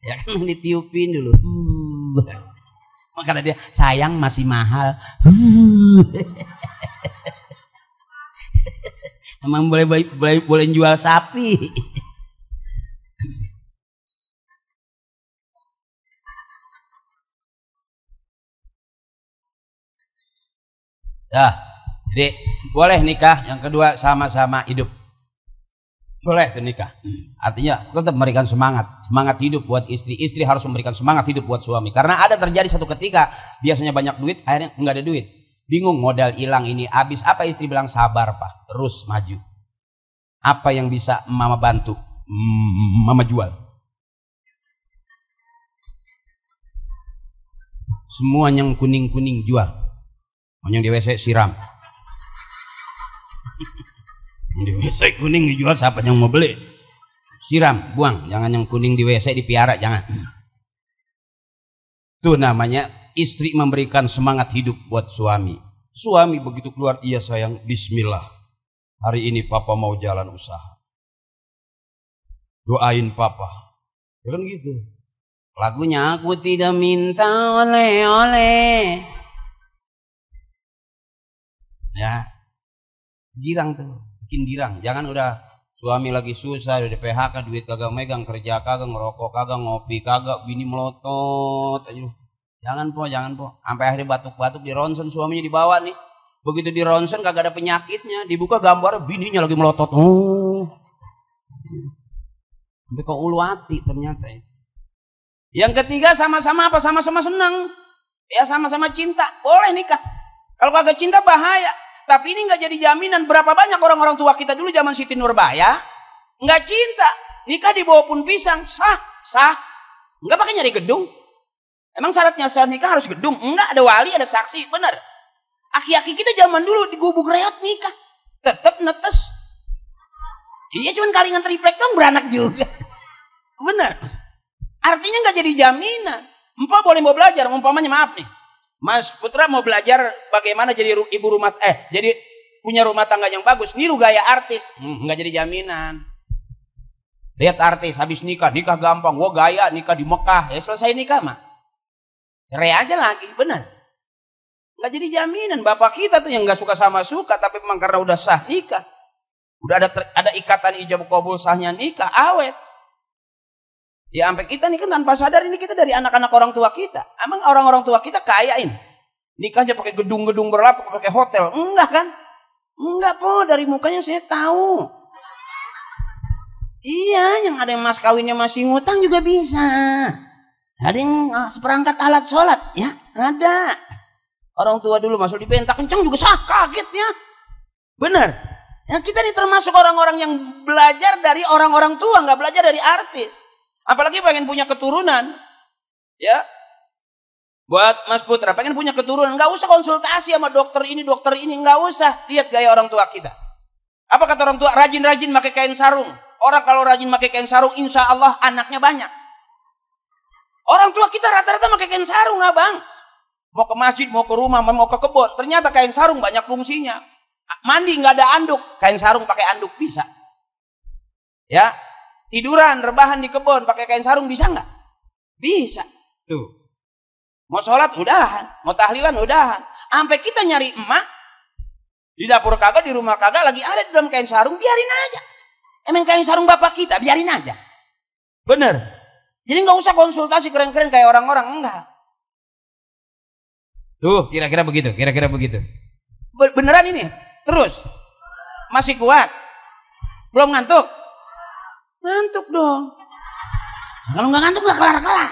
ya kan ditiupin dulu. Hmm. Kata dia sayang masih mahal. emang boleh, boleh boleh jual sapi. Ya, jadi boleh nikah yang kedua sama-sama hidup. Boleh tuh nikah. Hmm. Artinya tetap memberikan semangat. Semangat hidup buat istri. Istri harus memberikan semangat hidup buat suami. Karena ada terjadi satu ketika biasanya banyak duit akhirnya nggak ada duit. Bingung modal hilang ini habis. Apa istri bilang sabar pak. Terus maju. Apa yang bisa mama bantu? Mama jual. semua yang kuning-kuning jual. Yang di WC siram. di WC kuning dijual siapa yang mau beli? Siram, buang. Jangan yang kuning di WC dipiara, jangan. Itu namanya istri memberikan semangat hidup buat suami. Suami begitu keluar, iya sayang, bismillah. Hari ini papa mau jalan usaha. Doain papa. Ya kan gitu. Lagunya aku tidak minta oleh-oleh. Ya. Girang tuh, bikin girang. Jangan udah suami lagi susah, udah PHK, duit kagak megang, kerja kagak, ngerokok kagak, ngopi kagak, bini melotot aja. Jangan po, jangan po. Sampai akhirnya batuk-batuk di ronsen suaminya dibawa nih. Begitu di ronsen kagak ada penyakitnya, dibuka gambar bininya lagi melotot. Oh. Sampai ke ulu ternyata ya. Yang ketiga sama-sama apa? Sama-sama senang. Ya sama-sama cinta. Boleh nikah. Kalau kagak cinta bahaya. Tapi ini nggak jadi jaminan berapa banyak orang-orang tua kita dulu zaman Siti Nurbaya nggak cinta nikah di bawah pun pisang sah sah nggak pakai nyari gedung emang syaratnya syarat nikah harus gedung enggak ada wali ada saksi bener aki-aki kita zaman dulu di gubuk reot nikah tetap netes dia cuma kalingan triplek dong beranak juga bener artinya nggak jadi jaminan empat boleh mau belajar umpamanya maaf nih Mas Putra mau belajar bagaimana jadi ibu rumah eh jadi punya rumah tangga yang bagus. Niru gaya artis, hmm, nggak jadi jaminan. Lihat artis habis nikah, nikah gampang. Wah gaya nikah di Mekah, ya selesai nikah mah. Cerai aja lagi, benar. Nggak jadi jaminan. Bapak kita tuh yang nggak suka sama suka, tapi memang karena udah sah nikah. Udah ada ada ikatan ijab kabul sahnya nikah, awet. Ya sampai kita nih kan tanpa sadar ini kita dari anak-anak orang tua kita. Emang orang-orang tua kita kayain. Nikahnya pakai gedung-gedung berlapuk, pakai hotel. Enggak kan? Enggak po, dari mukanya saya tahu. Iya, yang ada yang mas kawinnya masih ngutang juga bisa. Ada yang ah, seperangkat alat sholat, ya ada. Orang tua dulu masuk di bentak kenceng juga sah kagetnya. ya. Benar. Ya, kita ini termasuk orang-orang yang belajar dari orang-orang tua, nggak belajar dari artis. Apalagi pengen punya keturunan. Ya. Buat Mas Putra, pengen punya keturunan. Nggak usah konsultasi sama dokter ini, dokter ini. Nggak usah. Lihat gaya orang tua kita. Apa kata orang tua? Rajin-rajin pakai kain sarung. Orang kalau rajin pakai kain sarung, insya Allah anaknya banyak. Orang tua kita rata-rata pakai kain sarung, abang. Mau ke masjid, mau ke rumah, mau ke kebun. Ternyata kain sarung banyak fungsinya. Mandi nggak ada anduk, kain sarung pakai anduk bisa. Ya, tiduran, rebahan di kebun, pakai kain sarung bisa nggak? Bisa. Tuh. Mau sholat udahan, mau tahlilan udahan. Sampai kita nyari emak di dapur kagak, di rumah kagak lagi ada di dalam kain sarung, biarin aja. Emang kain sarung bapak kita, biarin aja. Bener. Jadi nggak usah konsultasi keren-keren kayak orang-orang, enggak. Tuh, kira-kira begitu, kira-kira begitu. Beneran ini, terus. Masih kuat? Belum ngantuk? Ngantuk dong. Nah, kalau nggak ngantuk nggak kelar-kelar.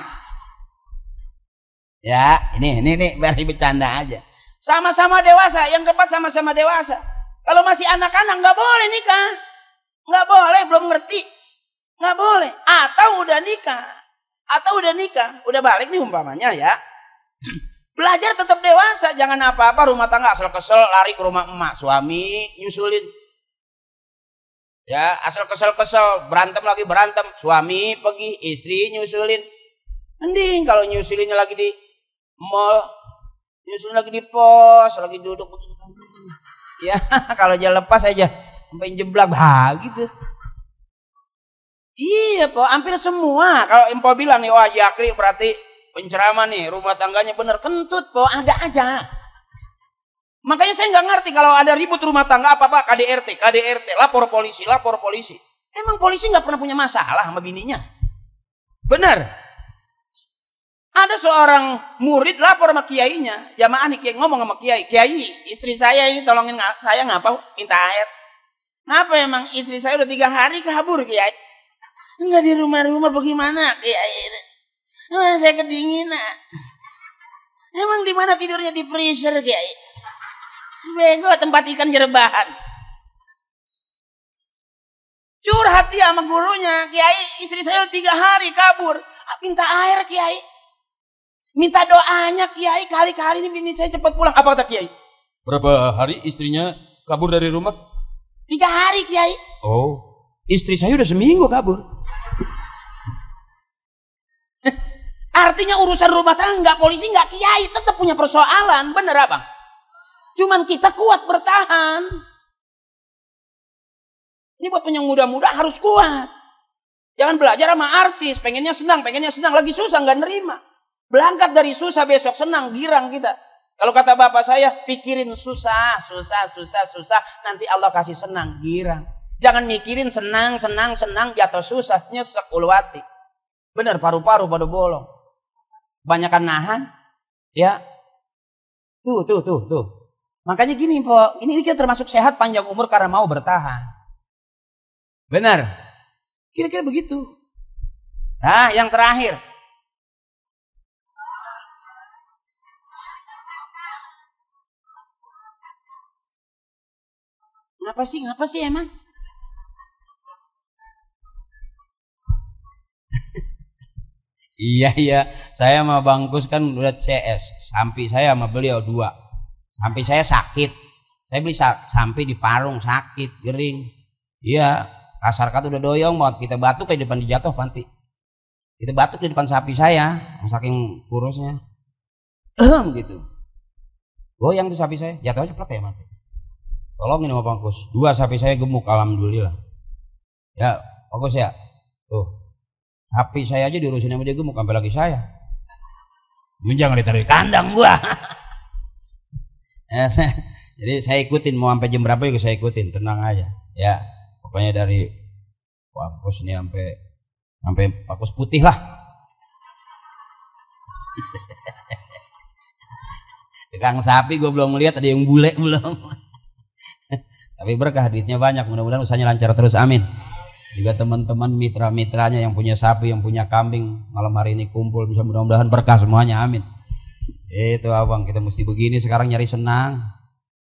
Ya, ini ini ini berarti bercanda aja. Sama-sama dewasa, yang keempat sama-sama dewasa. Kalau masih anak-anak nggak boleh nikah. Nggak boleh, belum ngerti. Nggak boleh. Atau udah nikah. Atau udah nikah, udah balik nih umpamanya ya. Belajar tetap dewasa, jangan apa-apa rumah tangga asal kesel lari ke rumah emak, suami nyusulin. Ya, asal kesel-kesel, berantem lagi berantem, suami pergi, istri nyusulin. Mending kalau nyusulinnya lagi di mall, nyusulin lagi di pos, lagi duduk begini. Ya, kalau jalan lepas aja sampai jeblak bah gitu. Iya, Pak, hampir semua. Kalau Impo bilang nih, wah Jakri berarti penceramah nih, rumah tangganya bener kentut, Pak, ada aja. Makanya saya nggak ngerti kalau ada ribut rumah tangga apa-apa KDRT, KDRT, lapor polisi, lapor polisi. Emang polisi nggak pernah punya masalah sama bininya? Benar. Ada seorang murid lapor sama kiainya, jamaah nih kiai ngomong sama kiai, kiai istri saya ini tolongin saya ngapa minta air. Ngapa emang istri saya udah tiga hari kabur kiai? Enggak di rumah-rumah bagaimana kiai? Gimana saya kedinginan? Emang di mana tidurnya di freezer kiai? Bego tempat ikan jerbahan. Curhat dia sama gurunya, Kiai istri saya tiga hari kabur. Ah, minta air Kiai. Minta doanya Kiai kali-kali ini bini saya cepat pulang. Apa kata Kiai? Berapa hari istrinya kabur dari rumah? Tiga hari Kiai. Oh, istri saya udah seminggu kabur. Eh, artinya urusan rumah tangga polisi nggak Kiai tetap punya persoalan, bener abang? Cuman kita kuat bertahan. Ini buat yang muda-muda harus kuat. Jangan belajar sama artis, pengennya senang, pengennya senang, lagi susah nggak nerima. Berangkat dari susah besok senang, girang kita. Kalau kata bapak saya, pikirin susah, susah, susah, susah, nanti Allah kasih senang, girang. Jangan mikirin senang, senang, senang, jatuh susah, nyesek ulu Benar, Bener, paru-paru pada bolong. Banyakan nahan, ya. Tuh, tuh, tuh, tuh. Makanya gini, po, ini kita termasuk sehat panjang umur karena mau bertahan. Benar. Kira-kira begitu. Nah, yang terakhir. Kenapa sih? Kenapa sih emang? iya, iya. Saya sama Bangkus kan udah CS. Sampai saya sama beliau dua. Sampai saya sakit. Saya beli sampai di parung sakit, gering. Iya, kasar kata udah doyong mau kita batuk kayak depan dijatuh panti. Kita batuk di depan sapi saya, saking kurusnya. Ehem gitu. Goyang tuh sapi saya, jatuh aja plek ya mati. Tolongin sama pangkus. Dua sapi saya gemuk, alhamdulillah. Ya, pangkus ya. Tuh, sapi saya aja diurusin sama dia gemuk, sampai lagi saya. Jangan ditaruh di kandang gua. Ya, saya, jadi saya ikutin mau sampai jam berapa juga saya ikutin, tenang aja. Ya, pokoknya dari pakus ini sampai sampai pakus putih lah. Kang sapi gue belum melihat ada yang bule belum. Tapi berkah duitnya banyak, mudah-mudahan usahanya lancar terus, amin. Juga teman-teman mitra-mitranya yang punya sapi, yang punya kambing, malam hari ini kumpul, bisa mudah-mudahan berkah semuanya, amin. Itu abang, kita mesti begini sekarang nyari senang.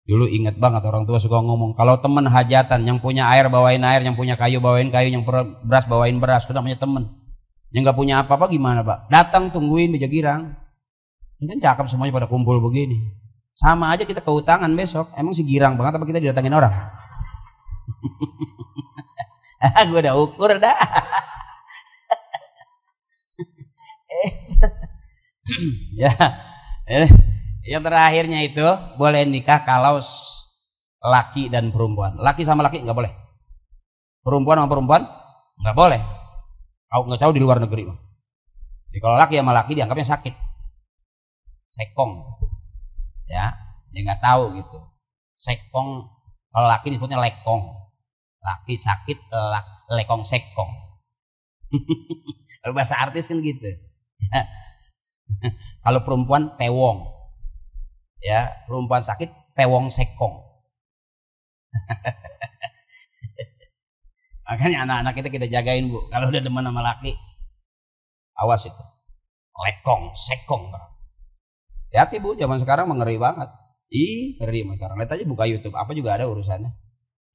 Dulu inget banget orang tua suka ngomong, kalau temen hajatan, yang punya air bawain air, yang punya kayu bawain kayu, yang beras bawain beras, itu namanya temen. Yang gak punya apa-apa gimana pak? Datang tungguin meja girang. Ini kan cakep semuanya pada kumpul begini. Sama aja kita keutangan besok. Emang si girang banget apa kita didatangin orang? gue udah ukur dah. ya. Yang terakhirnya itu boleh nikah kalau laki dan perempuan. Laki sama laki nggak boleh. Perempuan sama perempuan nggak boleh. Aku nggak tahu di luar negeri. Jadi kalau laki sama laki dianggapnya sakit, sekong, ya, dia nggak tahu gitu. Sekong kalau laki disebutnya lekong, laki sakit lekong sekong. kalau bahasa artis kan gitu. Ya. Kalau perempuan pewong. Ya, perempuan sakit pewong sekong. Makanya anak-anak kita kita jagain bu. Kalau udah demen sama laki, awas itu. Lekong, sekong. Ya hati bu, zaman sekarang mengeri banget. Ih, ngeri sekarang. Lihat aja buka YouTube, apa juga ada urusannya.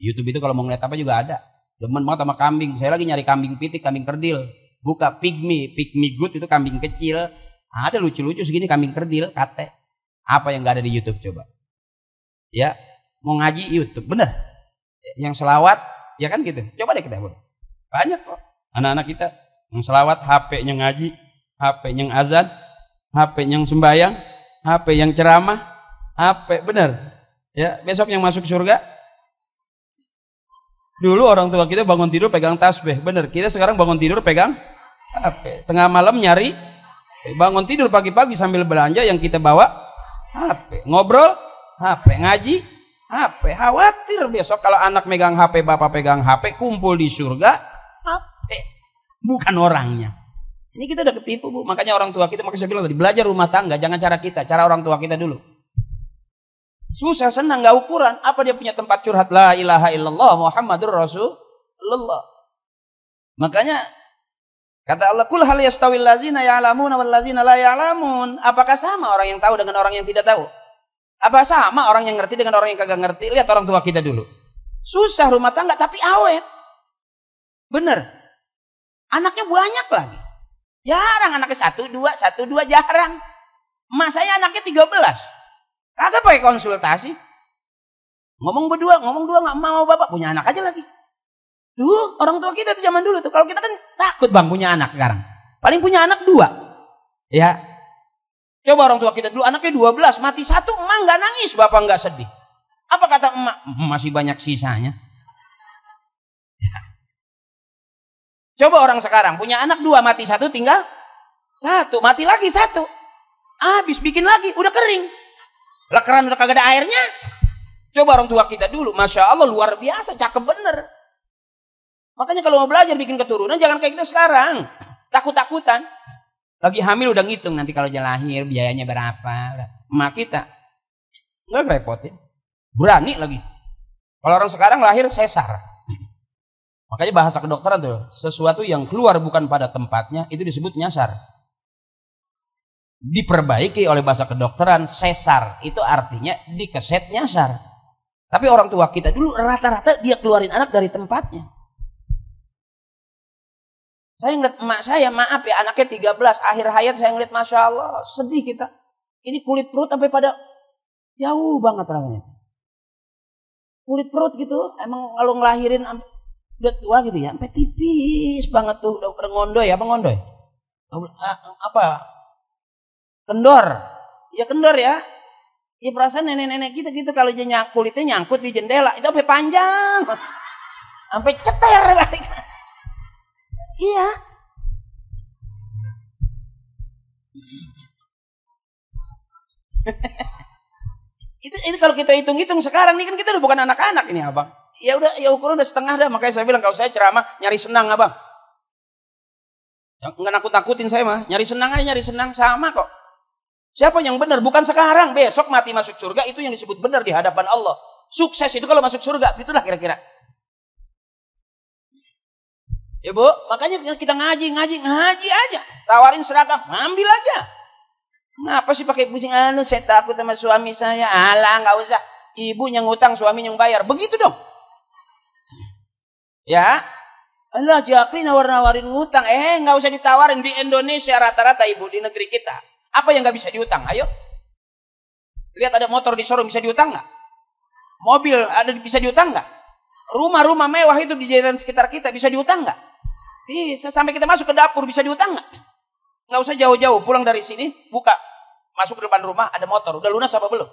YouTube itu kalau mau ngeliat apa juga ada. Demen banget sama kambing. Saya lagi nyari kambing pitik, kambing kerdil. Buka pigmi, pigmi good itu kambing kecil ada lucu-lucu segini kambing kerdil, kate. Apa yang gak ada di YouTube coba? Ya, mau ngaji YouTube, bener. Yang selawat, ya kan gitu. Coba deh kita buat. Banyak kok anak-anak kita yang selawat, HP yang ngaji, HP yang azan, HP yang sembahyang, HP yang ceramah, HP bener. Ya, besok yang masuk surga Dulu orang tua kita bangun tidur pegang tasbih, bener. Kita sekarang bangun tidur pegang HP. Tengah malam nyari Bangun tidur pagi-pagi sambil belanja yang kita bawa HP. Ngobrol HP. Ngaji HP. Khawatir besok kalau anak megang HP, bapak pegang HP, kumpul di surga HP. Bukan orangnya. Ini kita udah ketipu, Bu. Makanya orang tua kita, makanya saya bilang tadi, belajar rumah tangga, jangan cara kita, cara orang tua kita dulu. Susah, senang, nggak ukuran. Apa dia punya tempat curhat? La ilaha illallah Muhammadur Rasulullah. Makanya Kata Allah, "Kul hal yastawil lazina ya'lamuna wal lazina la ya'lamun?" Apakah sama orang yang tahu dengan orang yang tidak tahu? Apa sama orang yang ngerti dengan orang yang kagak ngerti? Lihat orang tua kita dulu. Susah rumah tangga tapi awet. Bener. Anaknya banyak lagi. Jarang anaknya satu dua, satu dua jarang. Emak saya anaknya tiga belas Kagak pakai konsultasi. Ngomong berdua, ngomong dua nggak mau bapak punya anak aja lagi. Duh, orang tua kita tuh zaman dulu tuh. Kalau kita kan takut bang punya anak sekarang. Paling punya anak dua. Ya. Coba orang tua kita dulu anaknya dua belas mati satu emak nggak nangis, bapak nggak sedih. Apa kata emak? Masih banyak sisanya. Ya. Coba orang sekarang punya anak dua, mati satu tinggal satu, mati lagi satu. Habis bikin lagi, udah kering. Lekeran udah kagak ada airnya. Coba orang tua kita dulu, Masya Allah luar biasa, cakep bener. Makanya kalau mau belajar bikin keturunan jangan kayak kita sekarang. Takut-takutan. Lagi hamil udah ngitung nanti kalau dia lahir biayanya berapa. Emak kita nggak repotin Berani lagi. Kalau orang sekarang lahir sesar. Makanya bahasa kedokteran tuh, sesuatu yang keluar bukan pada tempatnya itu disebut nyasar. Diperbaiki oleh bahasa kedokteran sesar itu artinya dikeset nyasar. Tapi orang tua kita dulu rata-rata dia keluarin anak dari tempatnya. Saya ngeliat emak saya, maaf ya anaknya 13, akhir hayat saya ngeliat Masya Allah, sedih kita. Ini kulit perut sampai pada jauh banget rasanya. Kulit perut gitu, emang kalau ngelahirin udah tua gitu ya, sampai tipis banget tuh, udah ngondoy apa ngondoy? Ah, apa? Kendor. Ya kendor ya. Ya perasaan nenek-nenek kita gitu, gitu kalau jenjang kulitnya nyangkut di jendela, itu sampai panjang. Sampai ceter balik. Iya. itu, itu kalau kita hitung-hitung sekarang ini kan kita udah bukan anak-anak ini abang. Ya udah, ya ukuran udah setengah dah. Makanya saya bilang kalau saya ceramah nyari senang abang. Enggak nakut-nakutin saya mah. Nyari senang aja, nyari senang sama kok. Siapa yang benar? Bukan sekarang, besok mati masuk surga itu yang disebut benar di hadapan Allah. Sukses itu kalau masuk surga, itulah kira-kira. Ya bu, makanya kita ngaji, ngaji, ngaji aja. Tawarin seragam, ambil aja. Kenapa sih pakai pusing? Anu, saya takut sama suami saya. Alah, nggak usah. Ibu yang ngutang, suami yang bayar. Begitu dong. Ya. Alah, Jakri nawar-nawarin ngutang. Eh, nggak usah ditawarin. Di Indonesia rata-rata ibu, di negeri kita. Apa yang nggak bisa diutang? Ayo. Lihat ada motor di showroom, bisa diutang nggak? Mobil ada bisa diutang nggak? Rumah-rumah mewah itu di jalan sekitar kita bisa diutang nggak? Bisa sampai kita masuk ke dapur bisa diutang nggak? Nggak usah jauh-jauh, pulang dari sini buka, masuk ke depan rumah ada motor, udah lunas apa belum?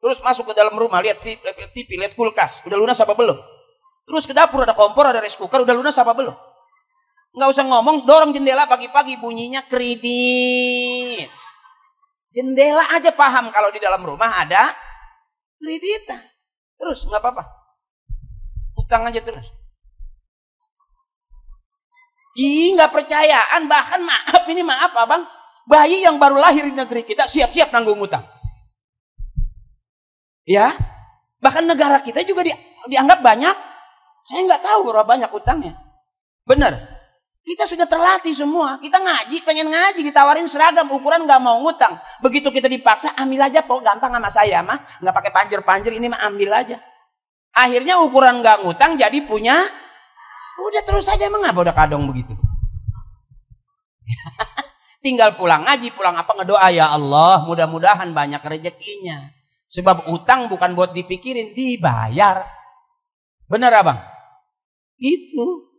Terus masuk ke dalam rumah lihat TV, lihat kulkas, udah lunas apa belum? Terus ke dapur ada kompor, ada rice cooker, udah lunas apa belum? Nggak usah ngomong, dorong jendela pagi-pagi bunyinya kredit. Jendela aja paham kalau di dalam rumah ada kredit. Terus nggak apa-apa. Utang aja terus. Ih, nggak percayaan. Bahkan maaf, ini maaf abang. Bayi yang baru lahir di negeri kita siap-siap nanggung utang. Ya, bahkan negara kita juga di, dianggap banyak. Saya nggak tahu berapa banyak utangnya. Benar. Kita sudah terlatih semua. Kita ngaji, pengen ngaji, ditawarin seragam, ukuran nggak mau ngutang. Begitu kita dipaksa, ambil aja, pok, gampang sama saya mah. Nggak pakai panjer-panjer, ini mah ambil aja. Akhirnya ukuran nggak ngutang jadi punya Udah terus saja emang apa udah kadong begitu. Tinggal pulang ngaji, pulang apa ngedoa ya Allah, mudah-mudahan banyak rezekinya. Sebab utang bukan buat dipikirin, dibayar. Benar abang? Itu.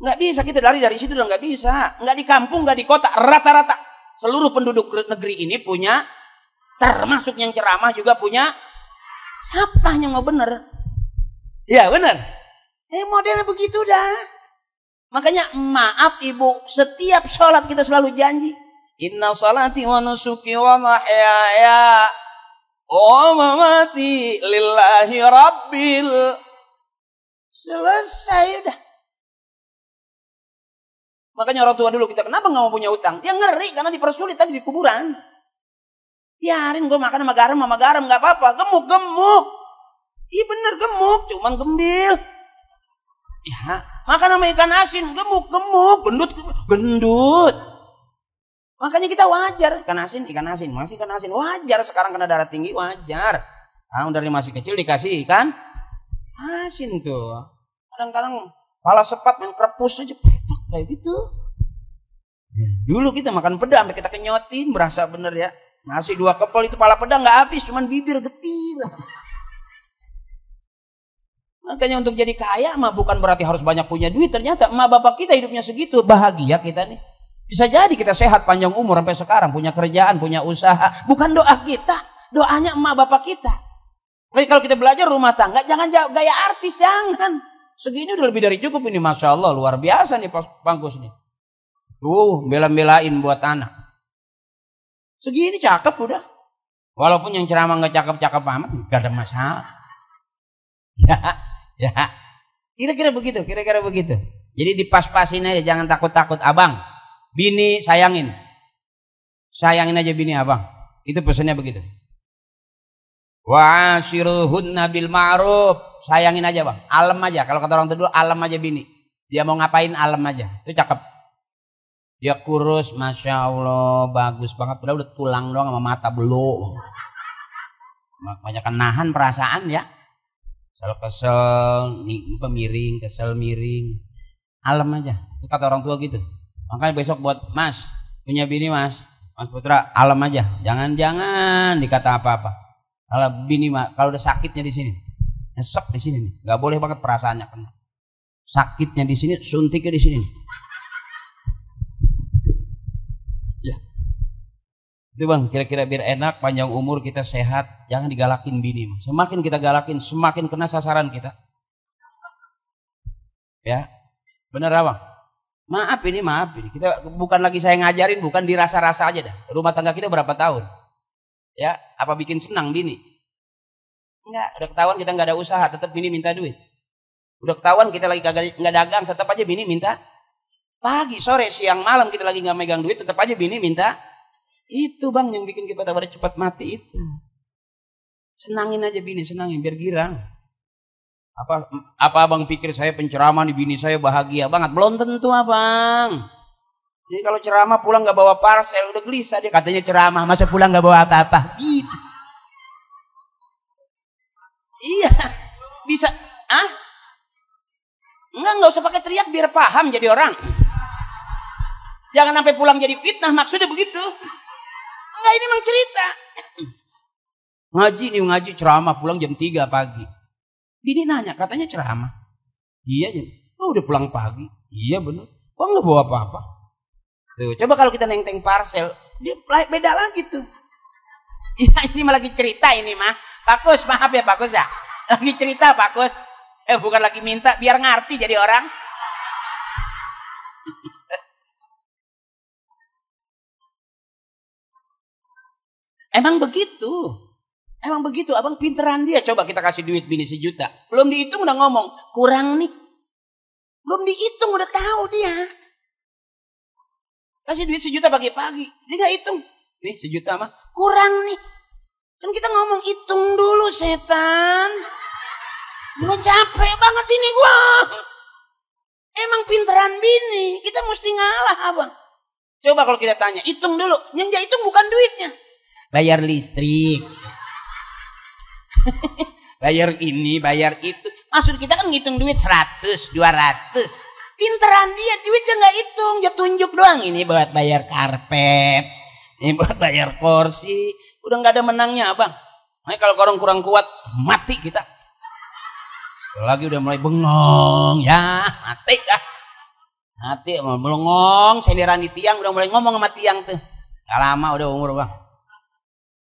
Nggak bisa kita lari dari situ udah nggak bisa. Nggak di kampung, nggak di kota, rata-rata seluruh penduduk negeri ini punya termasuk yang ceramah juga punya siapa yang mau bener? Ya bener. Eh modelnya begitu dah. Makanya maaf ibu, setiap sholat kita selalu janji. Inna salati wa nusuki wa mahyaya wa oh, mamati lillahi rabbil. Selesai udah. Makanya orang tua dulu kita kenapa nggak mau punya utang? Dia ngeri karena dipersulit tadi di kuburan. Biarin gue makan sama garam sama garam nggak apa-apa. Gemuk gemuk. Iya bener gemuk, cuman gembil. Ya, maka nama ikan asin gemuk-gemuk, gendut-gendut. Makanya kita wajar, ikan asin, ikan asin, masih ikan asin. Wajar sekarang kena darah tinggi, wajar. Nah, dari masih kecil dikasih ikan asin tuh. Kadang-kadang pala sepat main kerepus aja, kayak gitu. Dulu kita makan pedang, sampai kita kenyotin, berasa bener ya. Nasi dua kepol itu pala pedang nggak habis, cuman bibir getir. Makanya untuk jadi kaya mah bukan berarti harus banyak punya duit. Ternyata emak bapak kita hidupnya segitu. Bahagia kita nih. Bisa jadi kita sehat panjang umur sampai sekarang. Punya kerjaan, punya usaha. Bukan doa kita. Doanya emak bapak kita. Tapi kalau kita belajar rumah tangga, jangan gaya artis, jangan. Segini udah lebih dari cukup ini, Masya Allah. Luar biasa nih pangkus nih. Tuh, bela-belain buat anak. Segini cakep udah. Walaupun yang ceramah nggak cakep-cakep amat, gak ada masalah. Ya, Ya. Kira-kira begitu, kira-kira begitu. Jadi dipas-pasin aja, jangan takut-takut. Abang, bini sayangin. Sayangin aja bini abang. Itu pesannya begitu. Wa asiruhunna nabil ma'ruf. Sayangin aja bang. Alam aja. Kalau kata orang tua alam aja bini. Dia mau ngapain alam aja. Itu cakep. Dia kurus. Masya Allah. Bagus banget. Udah, udah tulang doang sama mata belum. Banyak nahan perasaan ya. Kalau kesel pemiring, kesel miring. Alam aja. Itu kata orang tua gitu. Makanya besok buat Mas, punya bini Mas, Mas Putra, alam aja. Jangan-jangan dikata apa-apa. Kalau bini Mas, kalau udah sakitnya di sini, nyesek di sini nggak boleh banget perasaannya Sakitnya di sini, suntiknya di sini. Itu bang, kira-kira biar enak, panjang umur, kita sehat, jangan digalakin bini. Semakin kita galakin, semakin kena sasaran kita. Ya, benar bang? Maaf ini, maaf ini. Kita bukan lagi saya ngajarin, bukan dirasa-rasa aja dah. Rumah tangga kita berapa tahun? Ya, apa bikin senang bini? Enggak, udah ketahuan kita nggak ada usaha, tetap bini minta duit. Udah ketahuan kita lagi nggak dagang, tetap aja bini minta. Pagi, sore, siang, malam kita lagi nggak megang duit, tetap aja bini minta itu bang yang bikin kita pada cepat mati itu. Hmm. Senangin aja bini, senangin biar girang. Apa apa abang pikir saya penceramah di bini saya bahagia banget? Belum tentu abang. Jadi kalau ceramah pulang nggak bawa parcel udah gelisah dia katanya ceramah masa pulang nggak bawa apa-apa gitu. Iya bisa ah nggak nggak usah pakai teriak biar paham jadi orang. Jangan sampai pulang jadi fitnah, maksudnya begitu enggak ini memang cerita. ngaji nih ngaji ceramah pulang jam 3 pagi. Bini nanya katanya ceramah. Iya jam. Oh, udah pulang pagi. Iya bener. Kok nggak bawa apa-apa? Tuh, coba kalau kita nengteng parcel, dia beda lagi tuh. Iya ini malah lagi cerita ini mah. Bagus, maaf ya bagus ya. Lagi cerita bagus. Eh bukan lagi minta biar ngerti jadi orang. Emang begitu. Emang begitu, abang pinteran dia. Coba kita kasih duit bini sejuta. Belum dihitung udah ngomong, kurang nih. Belum dihitung udah tahu dia. Kasih duit sejuta pagi-pagi. Dia gak hitung. Nih sejuta mah, kurang nih. Kan kita ngomong hitung dulu setan. Gue capek banget ini gua. Emang pinteran bini, kita mesti ngalah abang. Coba kalau kita tanya, hitung dulu. Yang dia hitung bukan duitnya, bayar listrik, bayar ini, bayar itu. Maksud kita kan ngitung duit 100, 200. Pinteran dia, duitnya nggak hitung, dia tunjuk doang. Ini buat bayar karpet, ini buat bayar kursi. Udah nggak ada menangnya, abang. Makanya kalau orang kurang kuat, mati kita. Lagi udah mulai bengong, ya mati dah. Mati, melengong, senderan di tiang, udah mulai ngomong sama tiang tuh. Gak lama udah umur bang.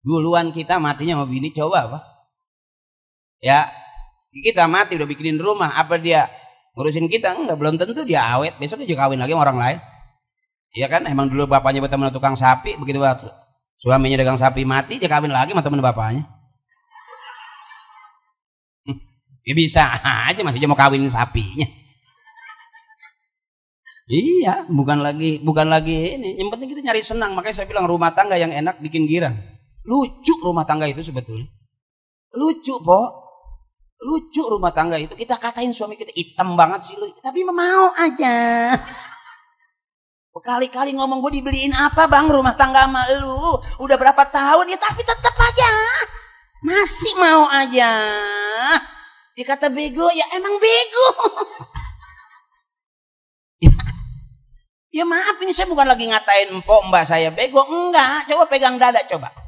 Duluan kita matinya sama bini coba apa? Ya, kita mati udah bikinin rumah, apa dia ngurusin kita? Enggak, belum tentu dia awet. Besok dia juga kawin lagi sama orang lain. Iya kan? Emang dulu bapaknya berteman tukang sapi, begitu waktu suaminya dagang sapi mati, dia kawin lagi sama teman bapaknya. Ya bisa aja masih mau kawinin sapinya. Iya, bukan lagi bukan lagi ini. Yang penting kita nyari senang. Makanya saya bilang rumah tangga yang enak bikin girang. Lucu rumah tangga itu sebetulnya. Lucu, po. Lucu rumah tangga itu. Kita katain suami kita, hitam banget sih lu. Tapi mau aja. Berkali-kali ngomong gue dibeliin apa bang rumah tangga sama lu. Udah berapa tahun ya tapi tetap aja. Masih mau aja. Dikata bego ya emang bego. ya. ya maaf ini saya bukan lagi ngatain empok mbak saya bego. Enggak coba pegang dada coba.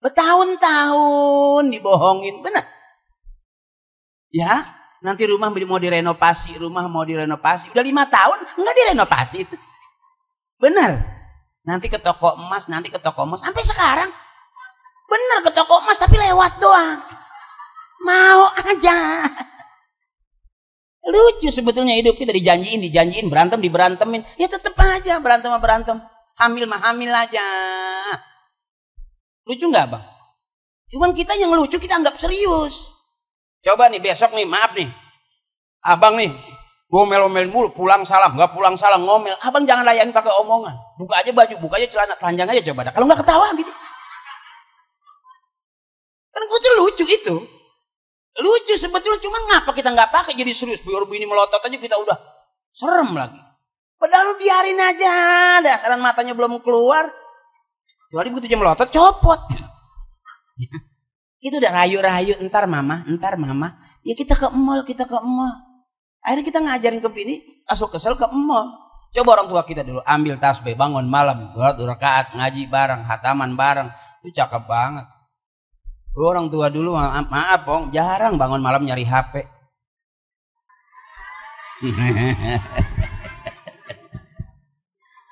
Bertahun-tahun dibohongin, benar. Ya, nanti rumah mau direnovasi, rumah mau direnovasi. Udah lima tahun nggak direnovasi itu. Benar. Nanti ke toko emas, nanti ke toko emas. Sampai sekarang. Benar ke toko emas tapi lewat doang. Mau aja. Lucu sebetulnya hidup kita dijanjiin, dijanjiin, berantem, diberantemin. Ya tetep aja berantem sama berantem. Hamil mah hamil aja. Lucu nggak bang? Cuman kita yang lucu kita anggap serius. Coba nih besok nih, maaf nih. Abang nih, ngomel-ngomel mulu, pulang salam, nggak pulang salam, ngomel. Abang jangan layani pakai omongan. Buka aja baju, buka aja celana, telanjang aja coba. Kalau nggak ketawa gitu. Kan itu lucu itu. Lucu sebetulnya, cuman ngapa kita nggak pakai jadi serius? Biar ini melotot aja kita udah serem lagi. Padahal biarin aja, dasaran matanya belum keluar, 2007 melotot copot. itu udah rayu-rayu entar mama, entar mama. Ya kita ke mall, kita ke mall. Akhirnya kita ngajarin ke ini asal kesel ke mall. Coba orang tua kita dulu ambil tas tasbih, bangun malam, berat rakaat, ngaji bareng, hataman bareng. Itu cakep banget. orang tua dulu maaf, maaf bong, jarang bangun malam nyari HP.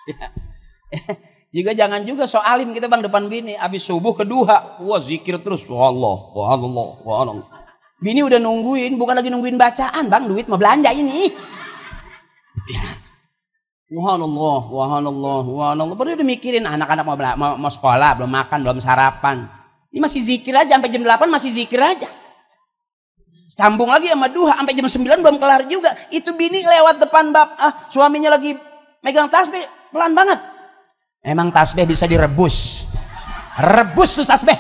ya. Juga jangan juga so alim kita bang depan bini. Abis subuh kedua. Wah zikir terus. Wah Allah, wah Allah, wah Allah. Bini udah nungguin. Bukan lagi nungguin bacaan. Bang duit mau belanja ini. Subhanallah, subhanallah, subhanallah. Baru udah mikirin ah, anak-anak mau, mau, mau sekolah, belum makan, belum sarapan. Ini masih zikir aja sampai jam 8 masih zikir aja. Sambung lagi sama duha sampai jam 9 belum kelar juga. Itu bini lewat depan bab ah, suaminya lagi megang tasbih pelan banget. Emang tasbih bisa direbus. Rebus tuh tasbih.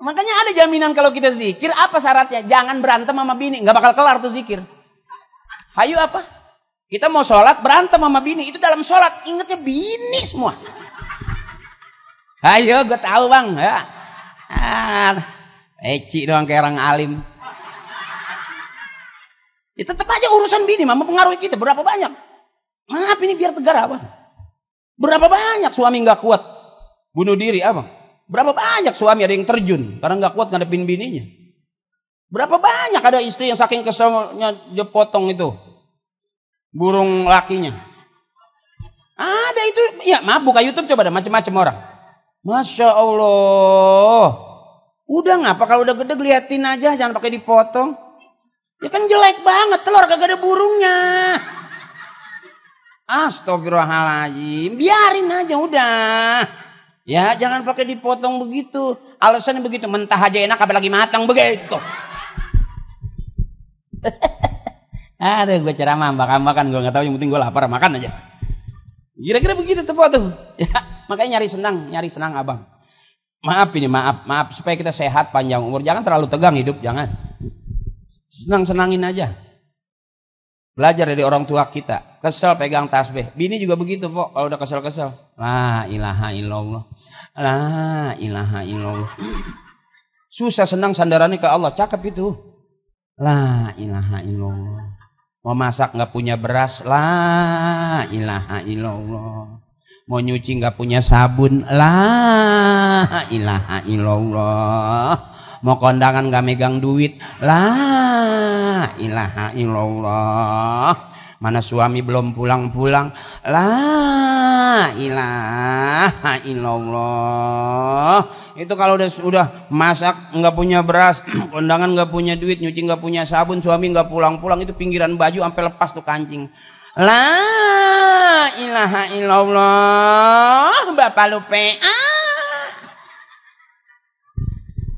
Makanya ada jaminan kalau kita zikir, apa syaratnya? Jangan berantem sama bini, nggak bakal kelar tuh zikir. Hayu apa? Kita mau sholat berantem sama bini, itu dalam sholat ingetnya bini semua. Hayo, gue tahu bang. Ya. Ah, Eci doang kayak orang alim. Ya tetap aja urusan bini mama pengaruhi kita berapa banyak. Maaf ini biar tegar apa? Berapa banyak suami nggak kuat bunuh diri apa? Berapa banyak suami ada yang terjun karena nggak kuat ngadepin bininya? Berapa banyak ada istri yang saking keselnya dia itu burung lakinya? Ada itu ya maaf buka YouTube coba ada macam-macam orang. Masya Allah. Udah ngapa kalau udah gede liatin aja jangan pakai dipotong. Ya kan jelek banget telur kagak ada burungnya. Astagfirullahaladzim. Biarin aja udah. Ya jangan pakai dipotong begitu. Alasannya begitu. Mentah aja enak apalagi matang begitu. Aduh gue ceramah makan-makan. Gue gak tahu yang penting gue lapar makan aja. Kira-kira begitu tepat tuh. Ya, makanya nyari senang. Nyari senang abang. Maaf ini maaf. Maaf supaya kita sehat panjang umur. Jangan terlalu tegang hidup. Jangan. Senang-senangin aja. Belajar dari orang tua kita. Kesel pegang tasbih. Bini juga begitu, kok Kalau udah kesel-kesel. La ilaha illallah. La ilaha illallah. Susah senang sandarannya ke Allah. Cakep itu. La ilaha illallah. Mau masak nggak punya beras. La ilaha illallah. Mau nyuci nggak punya sabun. La ilaha illallah mau kondangan gak megang duit lah ilaha illallah mana suami belum pulang-pulang lah ilaha illallah itu kalau udah udah masak nggak punya beras kondangan nggak punya duit nyuci nggak punya sabun suami nggak pulang-pulang itu pinggiran baju sampai lepas tuh kancing lah ilaha illallah Bapak lupa ah.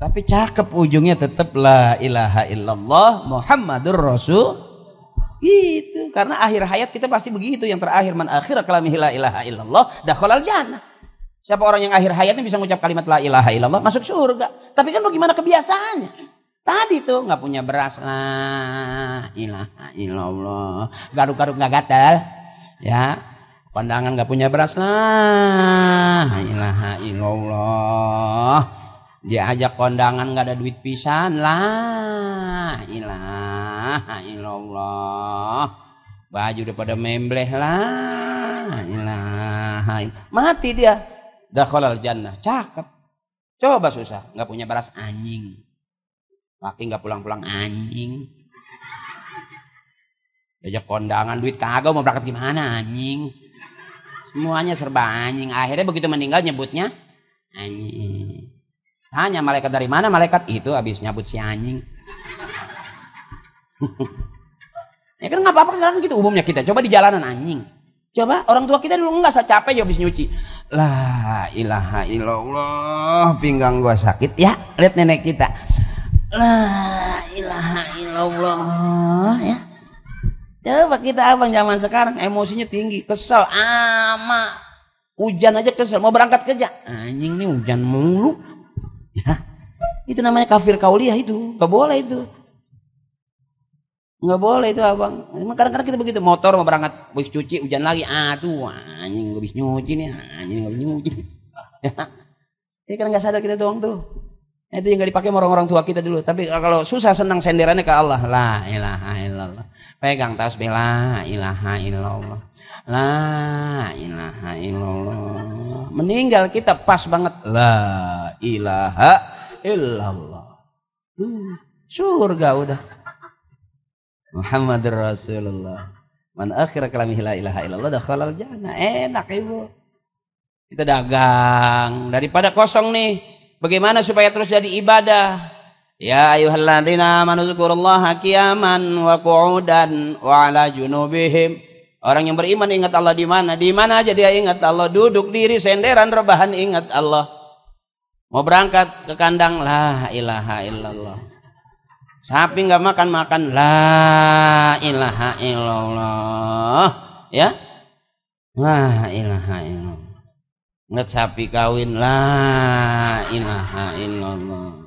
Tapi cakep ujungnya tetap la ilaha illallah Muhammadur Rasul. itu Karena akhir hayat kita pasti begitu. Yang terakhir man akhir kalamihi la ilaha illallah dakhalal jannah. Siapa orang yang akhir hayatnya bisa mengucap kalimat la ilaha illallah masuk surga. Tapi kan bagaimana kebiasaannya? Tadi tuh nggak punya beras la ilaha illallah. Garuk-garuk nggak gatal. Ya, pandangan nggak punya beras lah ilaha illallah dia ajak kondangan nggak ada duit pisan lah ilah ilallah ya baju udah pada membleh lah ilah mati dia dah kolal jannah cakep coba susah nggak punya baras anjing laki nggak pulang-pulang anjing diajak kondangan duit kagak mau berangkat gimana anjing semuanya serba anjing akhirnya begitu meninggal nyebutnya anjing Tanya malaikat dari mana malaikat itu habis nyabut si anjing. ya kan nggak apa-apa sekarang gitu umumnya kita. Coba di jalanan anjing. Coba orang tua kita dulu nggak saya capek ya habis nyuci. Lah ilaha illallah pinggang gua sakit ya. Lihat nenek kita. Lah ilaha illallah ya. Coba kita abang zaman sekarang emosinya tinggi, kesel ama hujan aja kesel mau berangkat kerja. Anjing nih hujan mulu. Ya, itu namanya kafir kauliah itu, nggak boleh itu. Nggak boleh itu abang. Emang kadang-kadang kita begitu motor mau berangkat bisa cuci hujan lagi, ah tuh anjing nggak bisa nyuci nih, anjing nggak bisa nyuci. Ya. Ini kan nggak sadar kita doang tuh. Nah, itu yang gak dipakai orang-orang tua kita dulu. Tapi eh, kalau susah senang senderannya ke Allah. La ilaha illallah. Pegang tasbih. lah ilaha illallah. La ilaha illallah. Meninggal kita pas banget. La ilaha illallah. surga udah. Muhammad Rasulullah. Man akhir ilaha la ilaha illallah dakhalal jana. Enak ibu. Kita dagang. Daripada kosong nih Bagaimana supaya terus jadi ibadah? Ya ayuhalladzina amanu dzkurullaha qiyaman wa qu'udan wa ala junubihim. Orang yang beriman ingat Allah di mana? Di mana aja dia ingat Allah. Duduk diri senderan rebahan ingat Allah. Mau berangkat ke kandang la ilaha illallah. Sapi nggak makan makan la ilaha illallah. Ya. La ilaha illallah sapi kawin la ilaha illallah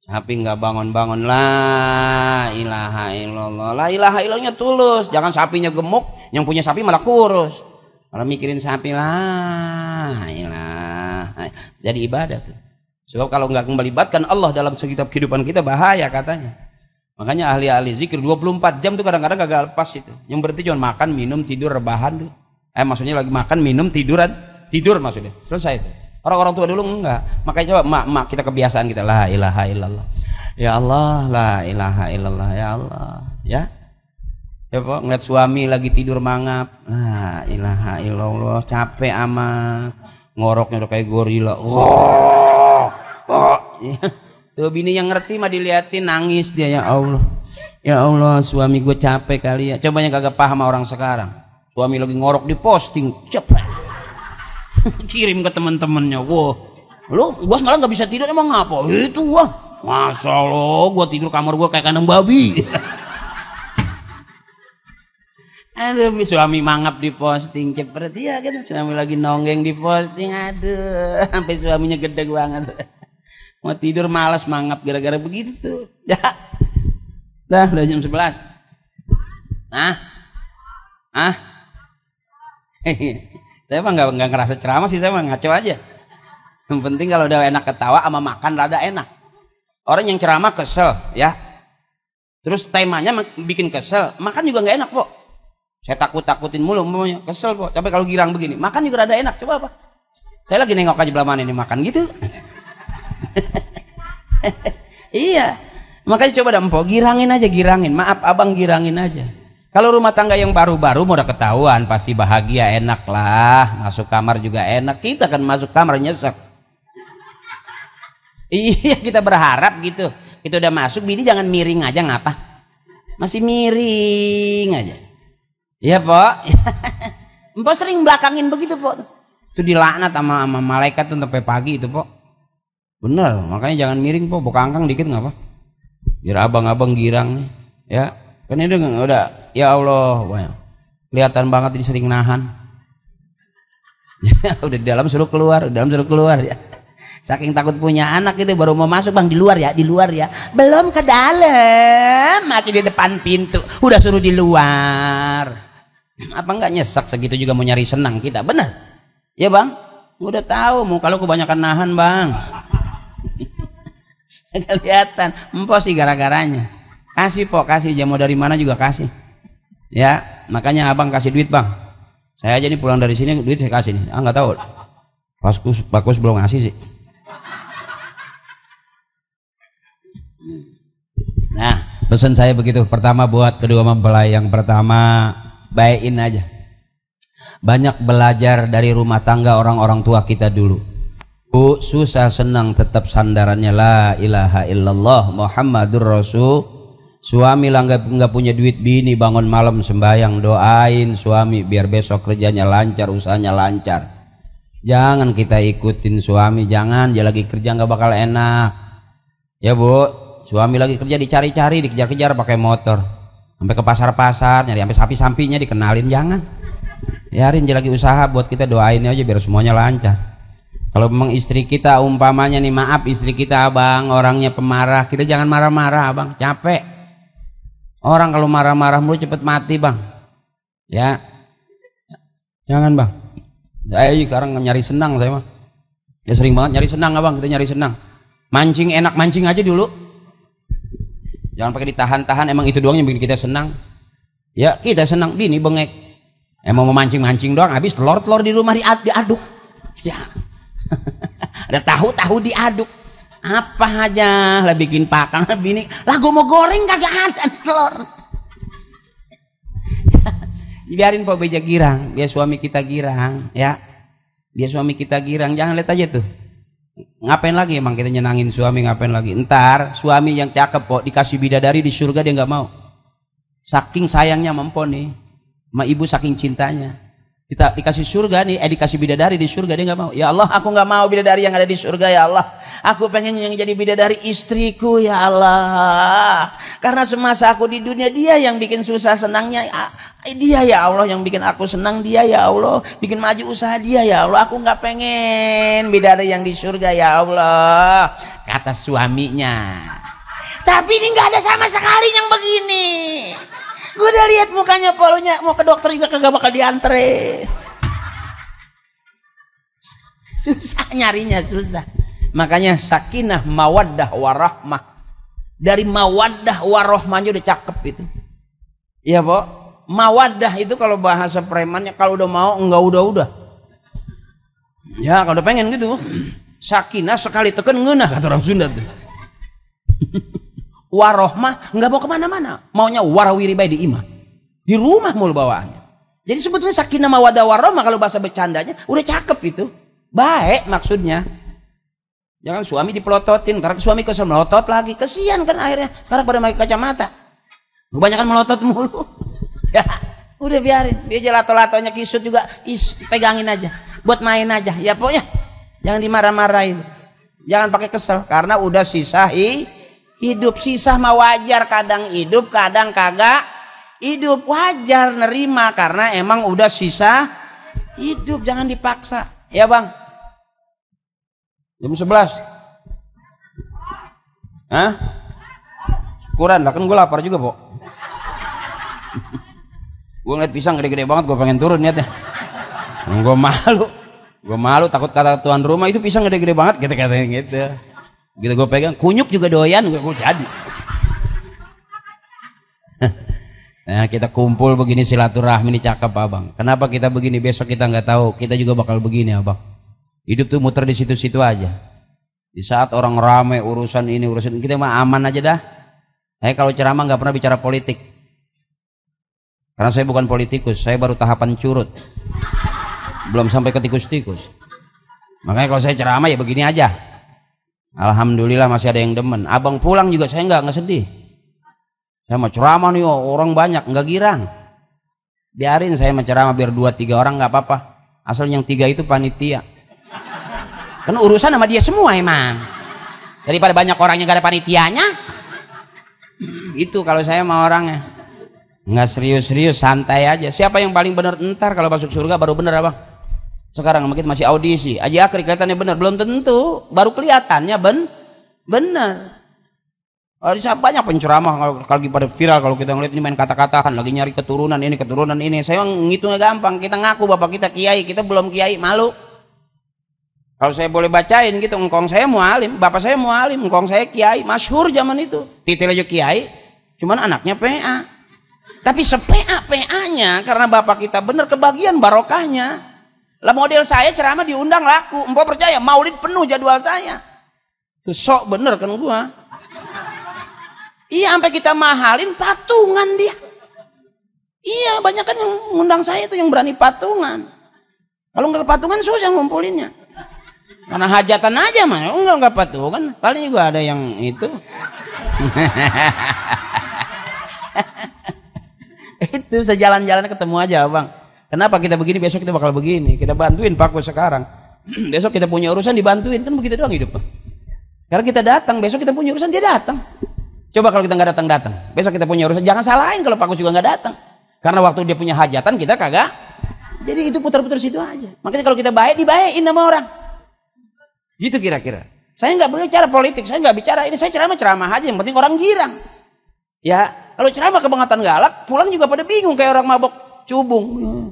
sapi nggak bangun-bangun lah ilaha illallah lah ilaha illallahnya tulus jangan sapinya gemuk yang punya sapi malah kurus kalau mikirin sapi lah ilaha jadi ibadah tuh sebab kalau nggak melibatkan Allah dalam sekitar kehidupan kita bahaya katanya makanya ahli-ahli zikir 24 jam tuh kadang-kadang gagal lepas itu yang berarti cuma makan minum tidur rebahan tuh eh maksudnya lagi makan minum tiduran tidur maksudnya selesai orang-orang tua dulu enggak makanya coba mak mak kita kebiasaan kita lah ilaha illallah ya Allah la ilaha illallah ya Allah ya ya ngeliat suami lagi tidur mangap la ilaha illallah capek amat ngoroknya udah kayak gorila oh, oh. tuh bini yang ngerti mah diliatin nangis dia ya Allah ya Allah suami gue capek kali ya coba yang kagak paham orang sekarang suami lagi ngorok di posting cepet. kirim ke teman-temannya wah lo gua semalam nggak bisa tidur emang ngapa ya itu wah masa lo gua tidur kamar gua kayak kandang babi aduh suami mangap di posting cepet ya kan suami lagi nonggeng di posting aduh sampai suaminya gede banget mau tidur malas mangap gara-gara begitu tuh ya dah udah jam sebelas, nah ah saya mah nggak nggak ngerasa ceramah sih saya mah ngaco aja yang penting kalau udah enak ketawa sama makan rada enak orang yang ceramah kesel ya terus temanya bikin kesel makan juga nggak enak kok saya takut takutin mulu semuanya kesel kok tapi kalau girang begini makan juga rada enak coba apa saya lagi nengok aja belaman ini makan gitu iya makanya coba dah girangin aja girangin maaf abang girangin aja kalau rumah tangga yang baru-baru mau udah ketahuan pasti bahagia enak lah. Masuk kamar juga enak. Kita kan masuk kamar nyesek. Iya kita berharap gitu. Kita udah masuk bini jangan miring aja ngapa? Masih miring aja. Iya pok Empok sering belakangin begitu pok Itu dilaknat sama, sama malaikat tuh sampai pagi itu pok Bener makanya jangan miring pok Bokangkang dikit ngapa? Biar abang-abang girang ya Kan ini dengan udah ya Allah banyak. Kelihatan banget ini sering nahan. udah di dalam suruh keluar, di dalam suruh keluar ya. Saking takut punya anak itu baru mau masuk bang di luar ya, di luar ya. Belum ke dalam, masih di depan pintu. Udah suruh di luar. Apa enggak nyesek segitu juga mau nyari senang kita, benar? Ya bang, udah tahu mau kalau kebanyakan nahan bang. Kelihatan, empo sih gara-garanya kasih pok kasih jamu dari mana juga kasih ya makanya abang kasih duit bang saya aja nih pulang dari sini duit saya kasih nih ah nggak tahu pas kus bagus belum ngasih sih nah pesan saya begitu pertama buat kedua mempelai yang pertama baikin aja banyak belajar dari rumah tangga orang-orang tua kita dulu bu susah senang tetap sandarannya la ilaha illallah muhammadur rasul Suami lah nggak nggak punya duit bini bangun malam sembahyang doain suami biar besok kerjanya lancar usahanya lancar. Jangan kita ikutin suami, jangan dia lagi kerja nggak bakal enak. Ya bu, suami lagi kerja dicari-cari, dikejar-kejar pakai motor, sampai ke pasar-pasar, nyari sampai sapi-sapinya dikenalin, jangan. Biarin dia lagi usaha buat kita doain aja biar semuanya lancar. Kalau memang istri kita umpamanya nih maaf istri kita abang orangnya pemarah, kita jangan marah-marah abang, capek Orang kalau marah-marah mulu cepet mati bang. Ya. Jangan bang. Saya iya, sekarang nyari senang saya mah. Ya sering banget nyari senang abang, kita nyari senang. Mancing enak mancing aja dulu. Jangan pakai ditahan-tahan, emang itu doang yang bikin kita senang. Ya kita senang, bini bengek. Emang mau mancing-mancing doang, habis telur-telur di rumah diaduk. Ya. Ada tahu-tahu diaduk apa aja lah bikin pakan lah bini lah gue mau goreng kagak ada telur biarin Pak Beja girang biar suami kita girang ya biar suami kita girang jangan lihat aja tuh ngapain lagi emang kita nyenangin suami ngapain lagi ntar suami yang cakep kok dikasih bidadari di surga dia nggak mau saking sayangnya memponi nih sama ibu saking cintanya kita dikasih surga nih eh dikasih bidadari di surga dia nggak mau ya Allah aku nggak mau bidadari yang ada di surga ya Allah Aku pengen yang jadi bidadari istriku ya Allah. Karena semasa aku di dunia dia yang bikin susah senangnya ah, dia ya Allah yang bikin aku senang dia ya Allah bikin maju usaha dia ya Allah aku nggak pengen bidadari yang di surga ya Allah kata suaminya tapi ini nggak ada sama sekali yang begini gue udah lihat mukanya polonya mau ke dokter juga kagak bakal diantre susah nyarinya susah Makanya sakinah mawaddah warahmah. Dari mawaddah warahmahnya udah cakep itu. Iya, Pak. Mawaddah itu kalau bahasa premannya kalau udah mau enggak udah-udah. Ya, kalau udah pengen gitu. Sakinah sekali tekan ngeunah kata orang Sunda tuh. warohmah nggak mau kemana-mana. Maunya warawiri bay di imah. Di rumah mulu bawaannya. Jadi sebetulnya sakinah mawadah warahmah kalau bahasa bercandanya udah cakep itu. Baik maksudnya. Jangan ya suami dipelototin karena suami kesel melotot lagi. Kesian kan akhirnya karena pada pakai kacamata. Kebanyakan melotot mulu. ya, udah biarin. Dia lato latonya kisut juga is pegangin aja. Buat main aja. Ya pokoknya jangan dimarah-marahin. Jangan pakai kesel karena udah sisa hidup sisa mah wajar kadang hidup kadang kagak hidup wajar nerima karena emang udah sisa hidup jangan dipaksa ya bang Jam 11. Hah? Syukuran lah kan gue lapar juga, pok. gue ngeliat pisang gede-gede banget, gue pengen turun niatnya. gue malu. Gue malu takut kata tuan rumah itu pisang gede-gede banget gitu katanya gitu. Gitu gue pegang, kunyuk juga doyan gue, gue jadi. Nah, kita kumpul begini silaturahmi ini cakep abang. Kenapa kita begini? Besok kita nggak tahu. Kita juga bakal begini abang. Hidup tuh muter di situ-situ aja. Di saat orang ramai urusan ini urusan ini, kita mah aman aja dah. Saya kalau ceramah nggak pernah bicara politik. Karena saya bukan politikus, saya baru tahapan curut. Belum sampai ke tikus-tikus. Makanya kalau saya ceramah ya begini aja. Alhamdulillah masih ada yang demen. Abang pulang juga saya nggak nggak sedih. Saya mau ceramah nih oh, orang banyak nggak girang. Biarin saya mau ceramah biar dua tiga orang nggak apa-apa. Asal yang tiga itu panitia. Kan urusan sama dia semua emang. Daripada banyak orang yang gak ada panitianya. Itu kalau saya mau orangnya. Nggak serius-serius, santai aja. Siapa yang paling bener ntar kalau masuk surga baru bener abang. Sekarang mungkin masih audisi. Aja akhir kelihatannya bener belum tentu. Baru kelihatannya ben bener Ada oh, banyak penceramah kalau lagi pada viral kalau kita ngeliat ini main kata-kataan lagi nyari keturunan ini keturunan ini saya ngitungnya gampang kita ngaku bapak kita kiai kita belum kiai malu kalau saya boleh bacain gitu, engkong saya mualim, bapak saya mualim, engkong saya kiai, masyhur zaman itu. Titil aja kiai, cuman anaknya PA. Tapi sepea PA-nya karena bapak kita bener kebagian barokahnya. Lah model saya ceramah diundang laku, empo percaya maulid penuh jadwal saya. Tuh sok bener kan gua. Iya sampai kita mahalin patungan dia. Iya banyak kan yang ngundang saya itu yang berani patungan. Kalau nggak patungan susah ngumpulinnya. Mana hajatan aja mah. Oh, enggak enggak patuh kan. Paling juga ada yang itu. itu sejalan-jalan ketemu aja, Bang. Kenapa kita begini besok kita bakal begini. Kita bantuin Pak sekarang. besok kita punya urusan dibantuin kan begitu doang hidup. Karena kita datang, besok kita punya urusan dia datang. Coba kalau kita nggak datang datang, besok kita punya urusan jangan salahin kalau Pak juga nggak datang. Karena waktu dia punya hajatan kita kagak. Jadi itu putar-putar situ aja. Makanya kalau kita baik dibaikin sama orang. Gitu kira-kira. Saya nggak berbicara politik, saya nggak bicara ini. Saya ceramah-ceramah aja, yang penting orang girang. Ya, kalau ceramah kebangetan galak, pulang juga pada bingung kayak orang mabok cubung. Hmm.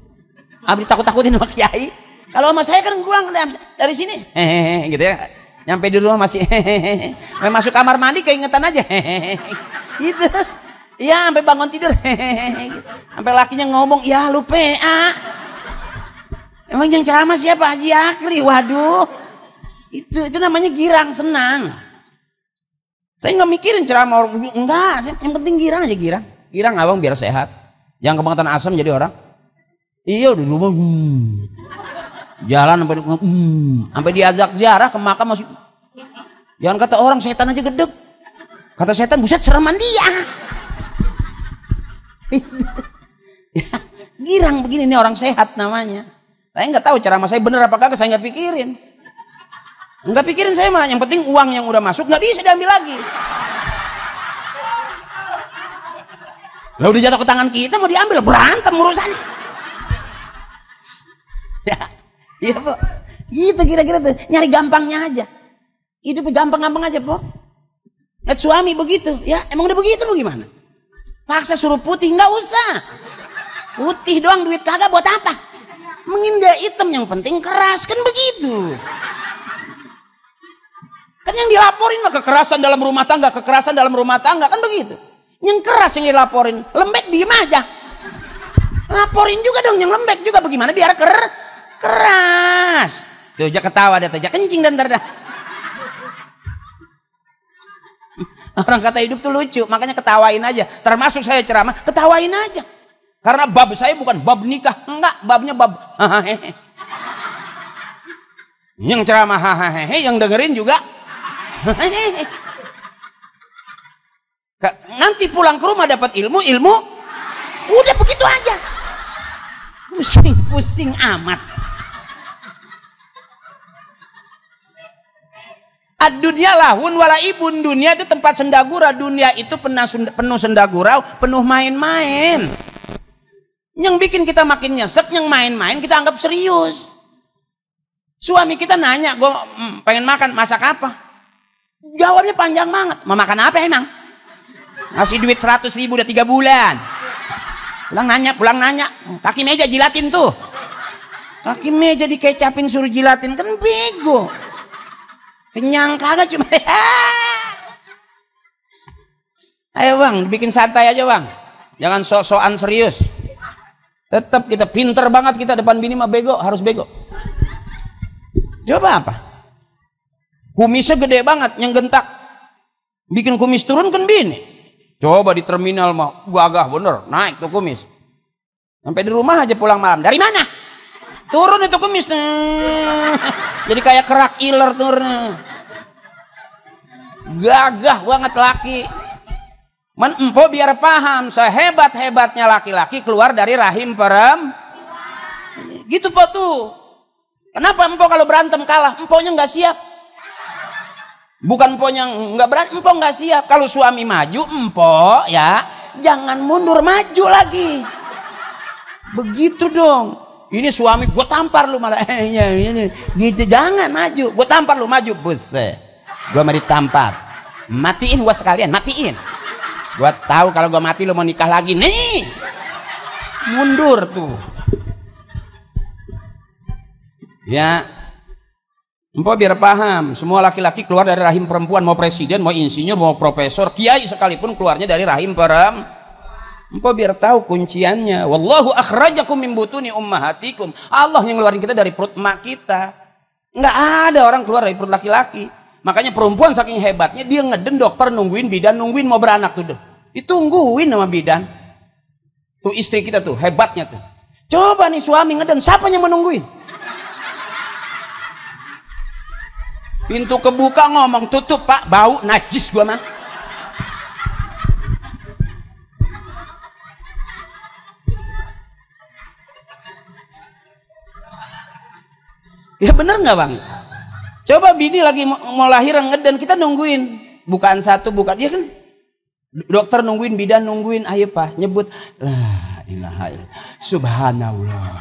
Abis takut-takutin sama kiai. Kalau sama saya kan pulang dari sini, hehehe, gitu ya. Nyampe di rumah masih hehehe. Masuk kamar mandi keingetan aja, hehehe. Gitu. Iya, sampai bangun tidur. Hehehe. Sampai lakinya ngomong, "Ya lu PA." Emang yang ceramah siapa? Haji Akri. Waduh. Itu itu namanya girang, senang. Saya nggak mikirin ceramah orang enggak, saya, yang penting girang aja girang. Girang abang biar sehat. yang kebangetan asam jadi orang. Iya udah lupa. hmm. Jalan sampai hmm. sampai diajak ziarah ke makam masih Jangan kata orang setan aja gedek. Kata setan buset sereman dia. Ya, girang begini nih orang sehat namanya. Saya nggak tahu cara saya bener apa kagak saya nggak pikirin. Enggak pikirin saya mah, yang penting uang yang udah masuk nggak bisa diambil lagi. Lah udah jatuh ke tangan kita mau diambil berantem urusannya. Ya, iya po. Gitu kira-kira tuh nyari gampangnya aja. Itu gampang-gampang aja po. Lihat suami begitu, ya emang udah begitu mau gimana? Paksa suruh putih nggak usah. Putih doang duit kagak buat apa? Mengin item yang penting keras kan begitu. Kan yang dilaporin mah kekerasan dalam rumah tangga, kekerasan dalam rumah tangga, kan begitu. Yang keras yang dilaporin, lembek diem aja. Laporin juga dong yang lembek juga bagaimana biar ker keras. Tuh aja ketawa dia aja kencing dan terdah. Orang kata hidup tuh lucu, makanya ketawain aja. Termasuk saya ceramah, ketawain aja. Karena bab saya bukan bab nikah, enggak, babnya bab. yang ceramah hahaha, yang dengerin juga Nanti pulang ke rumah dapat ilmu, ilmu. Udah begitu aja. Pusing-pusing amat. Dunia lahun wala ibun dunia itu tempat sendagura dunia itu penuh penuh sendagura penuh main-main yang bikin kita makin nyesek yang main-main kita anggap serius suami kita nanya gue mm, pengen makan masak apa Jawabnya panjang banget. Mau makan apa emang? Ngasih duit 100 ribu udah 3 bulan. Pulang nanya, pulang nanya. Kaki meja jilatin tuh. Kaki meja dikecapin suruh jilatin. Kan bego. Kenyang kagak cuma. Ayo bang, bikin santai aja bang. Jangan sok-sokan serius. Tetap kita pinter banget kita depan bini mah bego, harus bego. Coba apa? Kumisnya gede banget, yang gentak. Bikin kumis turun kan bini. Coba di terminal mah, agak bener, naik tuh kumis. Sampai di rumah aja pulang malam. Dari mana? Turun itu kumis. Nah. Jadi kayak kerak iler turun. Gagah banget laki. Men empo biar paham sehebat-hebatnya laki-laki keluar dari rahim perem. Gitu po tuh. Kenapa empo kalau berantem kalah? Emponya nggak siap. Bukan yang nggak berani, empok nggak siap. Kalau suami maju, empok ya jangan mundur maju lagi. Begitu dong. Ini suami gue tampar lu malah. Eh, ini, iya, ini iya, iya. gitu jangan maju. Gue tampar lu maju, buset. Gue mau ditampar. Matiin gue sekalian, matiin. Gue tahu kalau gue mati lu mau nikah lagi nih. Mundur tuh. Ya, Mpo biar paham, semua laki-laki keluar dari rahim perempuan, mau presiden, mau insinyur, mau profesor, kiai sekalipun keluarnya dari rahim perempuan. Mpo biar tahu kunciannya. Wallahu akhrajakum min butuni ummahatikum. Allah yang ngeluarin kita dari perut emak kita. Enggak ada orang keluar dari perut laki-laki. Makanya perempuan saking hebatnya dia ngeden dokter nungguin bidan, nungguin mau beranak tuh. Ditungguin sama bidan. Tuh istri kita tuh hebatnya tuh. Coba nih suami ngeden, siapa yang menungguin? pintu kebuka ngomong tutup pak bau najis gua mah ya bener nggak bang coba bini lagi mau lahir ngeden kita nungguin bukan satu bukan ya kan dokter nungguin bidan nungguin ayo pak nyebut lah ilaha subhanallah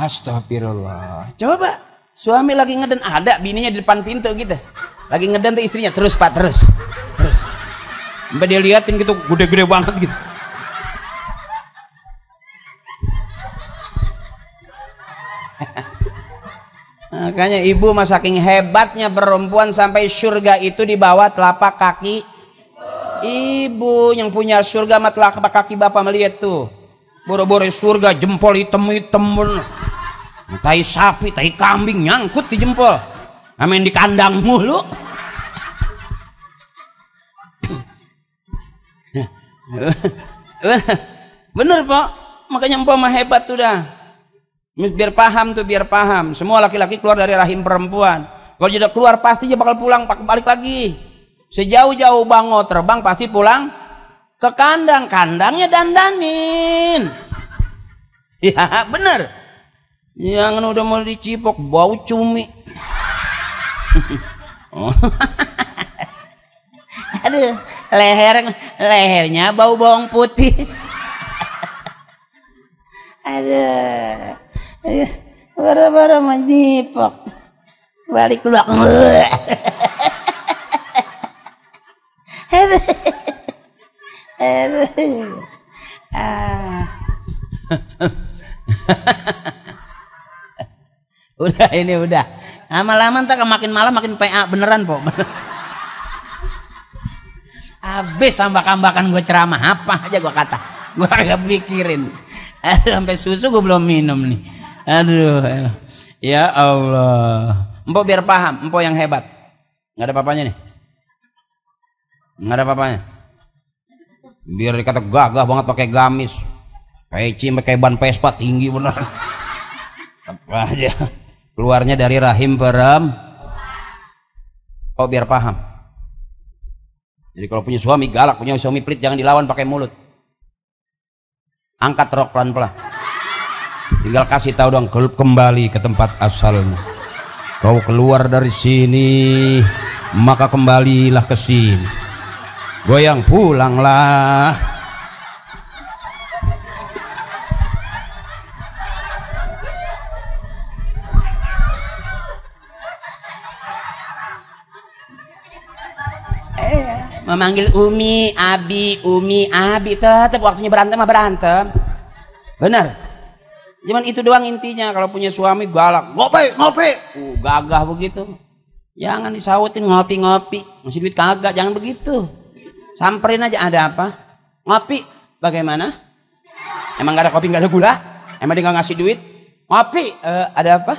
astagfirullah coba Suami lagi ngeden ada bininya di depan pintu gitu. Lagi ngeden tuh istrinya terus Pak terus. Terus. Mbak dia liatin gitu gede-gede banget gitu. Makanya ibu mas saking hebatnya perempuan sampai surga itu di bawah telapak kaki ibu yang punya surga sama telapak kaki bapak melihat tuh. Boro-boro surga jempol hitam-hitam tai sapi, tai kambing nyangkut di jempol. Amin di kandang mulu. Bener pak, makanya empok mah hebat tuh dah. Biar paham tuh, biar paham. Semua laki-laki keluar dari rahim perempuan. Kalau tidak keluar pasti dia bakal pulang, balik lagi. Sejauh-jauh bango terbang pasti pulang ke kandang. Kandangnya dandanin. Ya bener. Yang udah mau dicipok bau cumi. oh. Aduh, leher lehernya bau bawang putih. Aduh. Bara-bara menjipok. Balik keluar aku. Aduh. Aduh. Ah. Udah ini udah. Lama-lama ntar makin malam makin PA beneran po. Abis ambak-ambakan gue ceramah apa aja gue kata. Gue agak pikirin. Sampai susu gue belum minum nih. Aduh. Ya Allah. empo biar paham. empo yang hebat. Nggak ada papanya nih. Nggak ada papanya. Biar dikata gagah banget pakai gamis. Peci pakai ban pespat tinggi bener. Tetap aja keluarnya dari rahim peram, oh biar paham jadi kalau punya suami galak punya suami pelit jangan dilawan pakai mulut angkat rok pelan-pelan tinggal kasih tahu dong kembali ke tempat asalmu kau keluar dari sini maka kembalilah ke sini goyang pulanglah memanggil Umi, Abi, Umi, Abi tetap waktunya berantem mah berantem. Benar. Cuman itu doang intinya kalau punya suami galak, ngopi, ngopi. Uh, gagah begitu. Jangan disautin ngopi-ngopi, masih duit kagak, jangan begitu. Samperin aja ada apa? Ngopi. Bagaimana? Emang gak ada kopi, gak ada gula? Emang dia gak ngasih duit? Ngopi, uh, ada apa?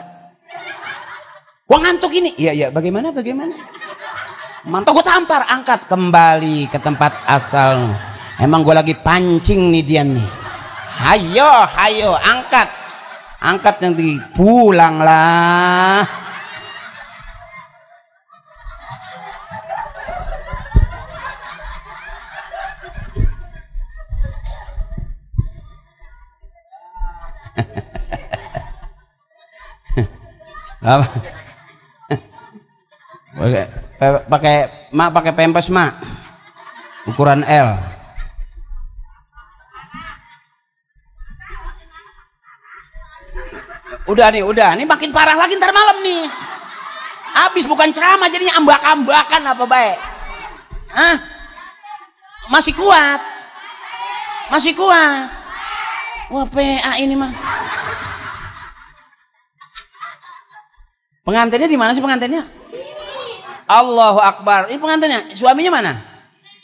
Gua ngantuk ini. Iya, iya, bagaimana, bagaimana? mantau gue tampar angkat kembali ke tempat asal emang gue lagi pancing nih dia nih hayo hayo angkat angkat yang tinggi pulanglah apa Eh, pakai mak pakai pempes mak ukuran L udah nih udah nih makin parah lagi ntar malam nih habis bukan ceramah jadinya ambak-ambakan apa baik ah masih kuat masih kuat wah PA ini mah pengantinnya di mana sih pengantinnya Allahu Akbar. Ini pengantinnya, suaminya mana?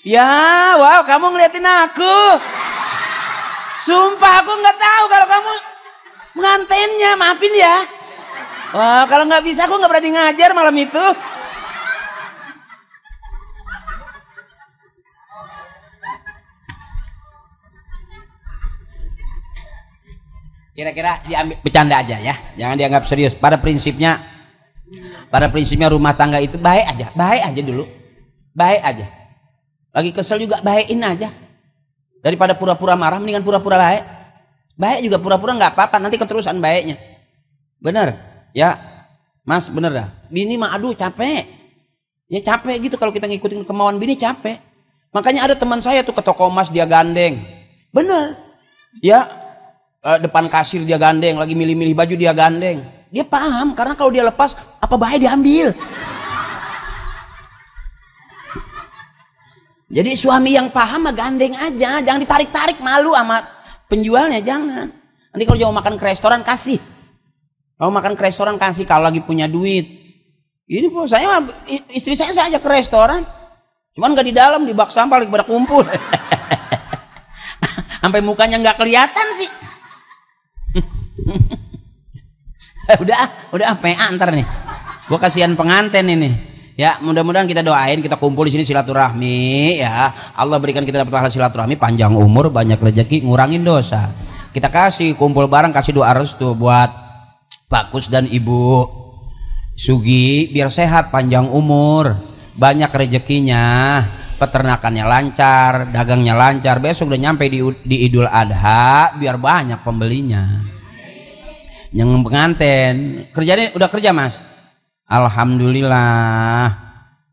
Ya, wow, kamu ngeliatin aku. Sumpah aku nggak tahu kalau kamu pengantinnya, maafin ya. Wah, kalau nggak bisa aku nggak berani ngajar malam itu. Kira-kira diambil bercanda aja ya, jangan dianggap serius. Pada prinsipnya pada prinsipnya rumah tangga itu baik aja, baik aja dulu. Baik aja. Lagi kesel juga baikin aja. Daripada pura-pura marah mendingan pura-pura baik. Baik juga pura-pura nggak apa-apa, nanti keterusan baiknya. Bener? Ya. Mas, bener dah. Bini mah aduh capek. Ya capek gitu kalau kita ngikutin kemauan bini capek. Makanya ada teman saya tuh ke toko emas dia gandeng. Bener. Ya, eh, depan kasir dia gandeng, lagi milih-milih baju dia gandeng dia paham karena kalau dia lepas apa bahaya diambil. Jadi suami yang paham mah gandeng aja, jangan ditarik-tarik malu sama penjualnya jangan. Nanti kalau mau makan ke restoran kasih. Kalau makan ke restoran kasih kalau lagi punya duit. Ini pun saya istri saya saja ke restoran. Cuman nggak di dalam di bak sampah lagi pada kumpul. Sampai mukanya nggak kelihatan sih. udah ah, udah apa ah, PA antar nih. Gua kasihan pengantin ini. Ya, mudah-mudahan kita doain kita kumpul di sini silaturahmi ya. Allah berikan kita dapat pahala silaturahmi, panjang umur, banyak rezeki, ngurangin dosa. Kita kasih kumpul barang kasih doa restu buat Bagus dan Ibu Sugi biar sehat panjang umur, banyak rezekinya, peternakannya lancar, dagangnya lancar. Besok udah nyampe di, di Idul Adha biar banyak pembelinya yang penganten kerjanya udah kerja mas alhamdulillah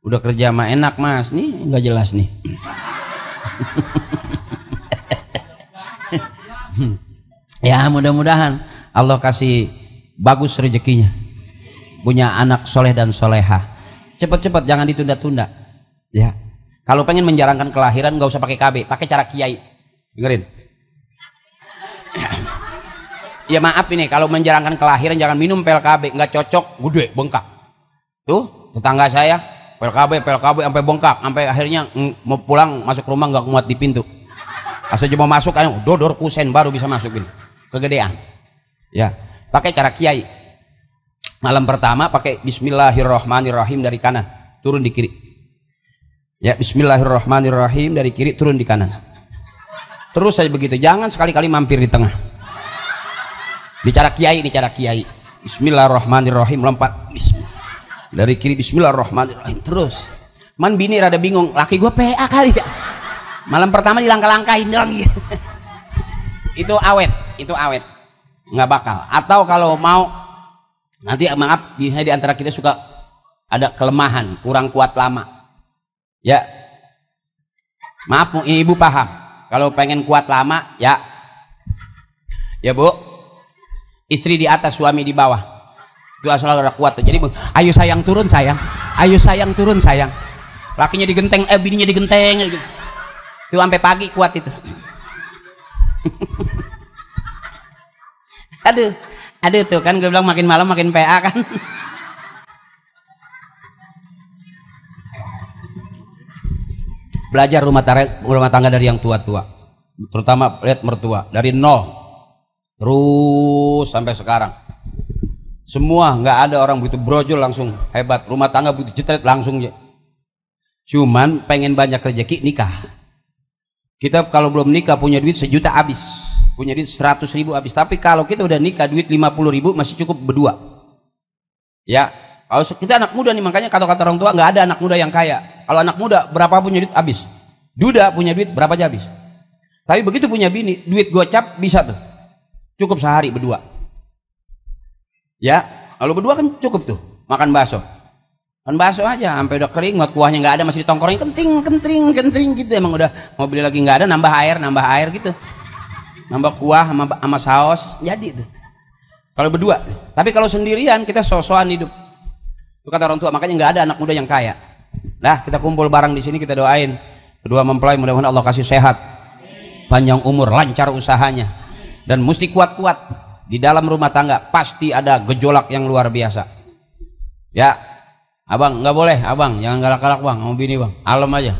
udah kerja mah enak mas nih nggak jelas nih ya mudah-mudahan Allah kasih bagus rezekinya punya anak soleh dan soleha cepet-cepet jangan ditunda-tunda ya kalau pengen menjalankan kelahiran nggak usah pakai KB pakai cara kiai dengerin ya maaf ini kalau menjalankan kelahiran jangan minum pil KB nggak cocok gede bengkak tuh tetangga saya pil KB sampai bengkak sampai akhirnya mm, mau pulang masuk rumah nggak kuat di pintu asal cuma masuk ayo dodor kusen baru bisa masukin kegedean ya pakai cara kiai malam pertama pakai Bismillahirrahmanirrahim dari kanan turun di kiri ya Bismillahirrahmanirrahim dari kiri turun di kanan terus saja begitu jangan sekali-kali mampir di tengah bicara kiai ini cara kiai Bismillahirrahmanirrahim lompat Bismillah. dari kiri Bismillahirrahmanirrahim terus man bini rada bingung laki gue PA kali ya malam pertama dilangkah-langkahin dong iya. itu awet itu awet nggak bakal atau kalau mau nanti maaf biasanya di antara kita suka ada kelemahan kurang kuat lama ya maaf ibu paham kalau pengen kuat lama ya ya bu istri di atas suami di bawah doa selalu ada kuat tuh. jadi ayo sayang turun sayang ayo sayang turun sayang lakinya digenteng eh bininya digenteng gitu. tuh sampai pagi kuat itu aduh aduh tuh kan gue bilang makin malam makin PA kan belajar rumah tangga, rumah tangga dari yang tua-tua terutama lihat mertua dari nol Terus sampai sekarang. Semua nggak ada orang butuh brojol langsung hebat. Rumah tangga butuh jetret langsung. Ya. Cuman pengen banyak rezeki nikah. Kita kalau belum nikah punya duit sejuta habis. Punya duit seratus ribu habis. Tapi kalau kita udah nikah duit lima puluh ribu masih cukup berdua. Ya, kalau kita anak muda nih makanya kata-kata orang tua nggak ada anak muda yang kaya. Kalau anak muda berapa punya duit habis. Duda punya duit berapa aja habis. Tapi begitu punya bini, duit gocap bisa tuh. Cukup sehari berdua. Ya, kalau berdua kan cukup tuh makan bakso. Makan bakso aja sampai udah kering, buat kuahnya nggak ada masih ditongkrongin kenting, kenting, kenting gitu emang udah mau beli lagi nggak ada nambah air, nambah air gitu. Nambah kuah sama, sama saus jadi tuh. Kalau berdua, tapi kalau sendirian kita sosokan hidup. Itu kata orang tua, makanya nggak ada anak muda yang kaya. lah kita kumpul barang di sini kita doain. Kedua mempelai mudah-mudahan Allah kasih sehat, panjang umur, lancar usahanya, dan mesti kuat-kuat di dalam rumah tangga pasti ada gejolak yang luar biasa ya abang nggak boleh abang jangan galak-galak bang mau bini bang alam aja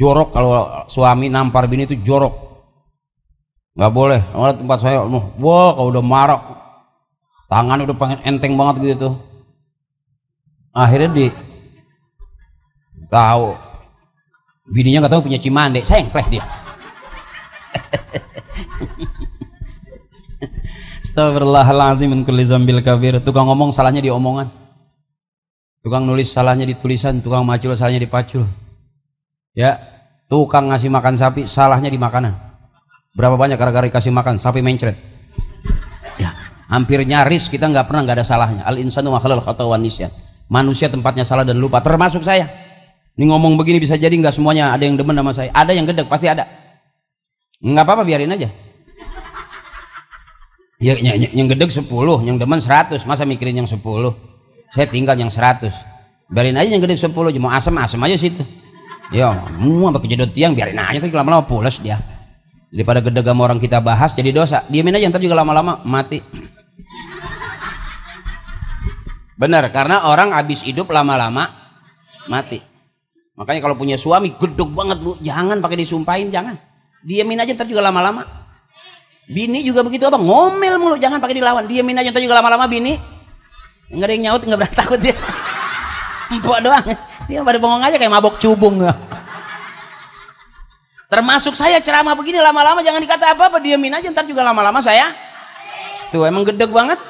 jorok kalau suami nampar bini itu jorok nggak boleh Orang tempat saya wah kalau udah marah tangan udah pengen enteng banget gitu tuh akhirnya di tahu bininya nggak tahu punya cimande sengkleh dia Astagfirullahaladzim kulli zambil kabir. Tukang ngomong salahnya di omongan. Tukang nulis salahnya di tulisan, tukang macul salahnya di pacul. Ya, tukang ngasih makan sapi salahnya di makanan. Berapa banyak gara-gara dikasih makan sapi mencret. Ya, hampir nyaris kita nggak pernah nggak ada salahnya. Al insanu makhluk khatawan nisyan. Manusia tempatnya salah dan lupa, termasuk saya. Ini ngomong begini bisa jadi nggak semuanya ada yang demen sama saya. Ada yang gedek pasti ada. Nggak apa-apa biarin aja. Ya, yang, yang gedeg 10, yang demen 100. Masa mikirin yang 10? Saya tinggal yang 100. Biarin aja yang gedeg 10, cuma asem-asem aja situ. Ya, mau pakai jodoh tiang biarin aja tapi lama-lama pulas dia. Daripada gedeg mau orang kita bahas jadi dosa. Diamin aja ntar juga lama-lama mati. Benar, karena orang habis hidup lama-lama mati. Makanya kalau punya suami gedeg banget bu, jangan pakai disumpahin, jangan. Diamin aja ntar juga lama-lama Bini juga begitu apa? Ngomel mulu, jangan pakai dilawan. dia mina aja juga lama-lama bini. nggak ada yang nyaut, nggak berani takut dia. Empok doang. Dia pada bengong aja kayak mabok cubung. Termasuk saya ceramah begini lama-lama jangan dikata apa-apa, diamin aja ntar juga lama-lama saya. Tuh emang gede banget.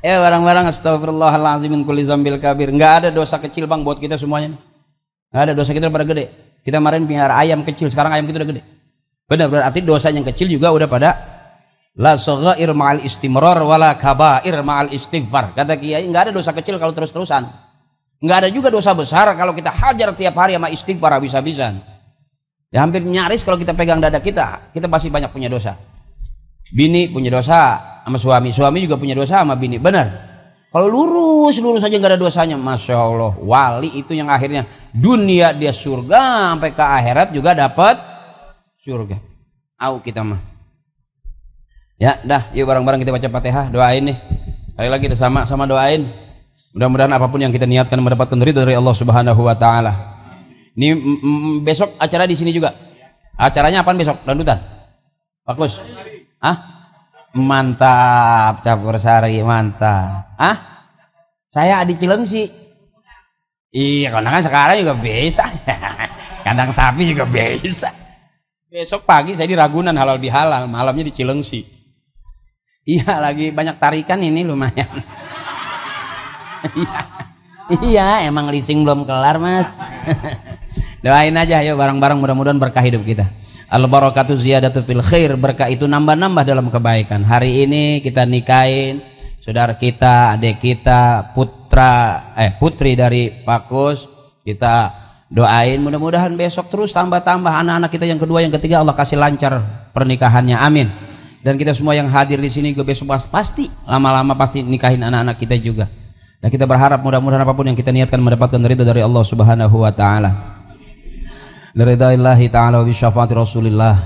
eh barang-barang astagfirullahaladzim min zambil kabir. nggak ada dosa kecil Bang buat kita semuanya. nggak ada dosa kita pada gede. Kita kemarin piara ayam kecil, sekarang ayam kita udah gede. Benar berarti dosa yang kecil juga udah pada la saghair ma'al istimrar wala kabair ma'al istighfar. Kata kiai nggak ada dosa kecil kalau terus-terusan. Nggak ada juga dosa besar kalau kita hajar tiap hari sama istighfar habis-habisan. Ya hampir nyaris kalau kita pegang dada kita, kita pasti banyak punya dosa. Bini punya dosa sama suami, suami juga punya dosa sama bini. Benar. Kalau lurus, lurus aja nggak ada dosanya. Masya Allah, wali itu yang akhirnya dunia dia surga, sampai ke akhirat juga dapat surga. Au kita mah. Ya, dah, yuk bareng-bareng kita baca Fatihah, doain nih. Kali lagi kita sama sama doain. Mudah-mudahan apapun yang kita niatkan mendapatkan ridho dari Allah Subhanahu wa taala. Ini besok acara di sini juga. Acaranya apa besok? Dandutan. Bagus. Hah? Mantap, Capur Sari, mantap. Ah? Saya Adi Cilengsi. Iya, kadang kan sekarang juga bisa. kadang sapi juga bisa. Besok pagi saya di Ragunan halal bihalal, malamnya di Cilengsi. Iya, lagi banyak tarikan ini lumayan. iya. iya, emang leasing belum kelar, Mas. Doain aja yuk bareng-bareng mudah-mudahan berkah hidup kita. Al barakatu ziyadatu fil khair, berkah itu nambah-nambah dalam kebaikan. Hari ini kita nikahin saudara kita, adik kita, putra eh putri dari Pakus, kita doain mudah-mudahan besok terus tambah-tambah anak-anak kita yang kedua, yang ketiga Allah kasih lancar pernikahannya. Amin. Dan kita semua yang hadir di sini juga besok pasti lama-lama pasti nikahin anak-anak kita juga. Dan kita berharap mudah-mudahan apapun yang kita niatkan mendapatkan ridho dari Allah Subhanahu wa taala. Liridaillahi ta'ala wa bi syafaati Rasulillah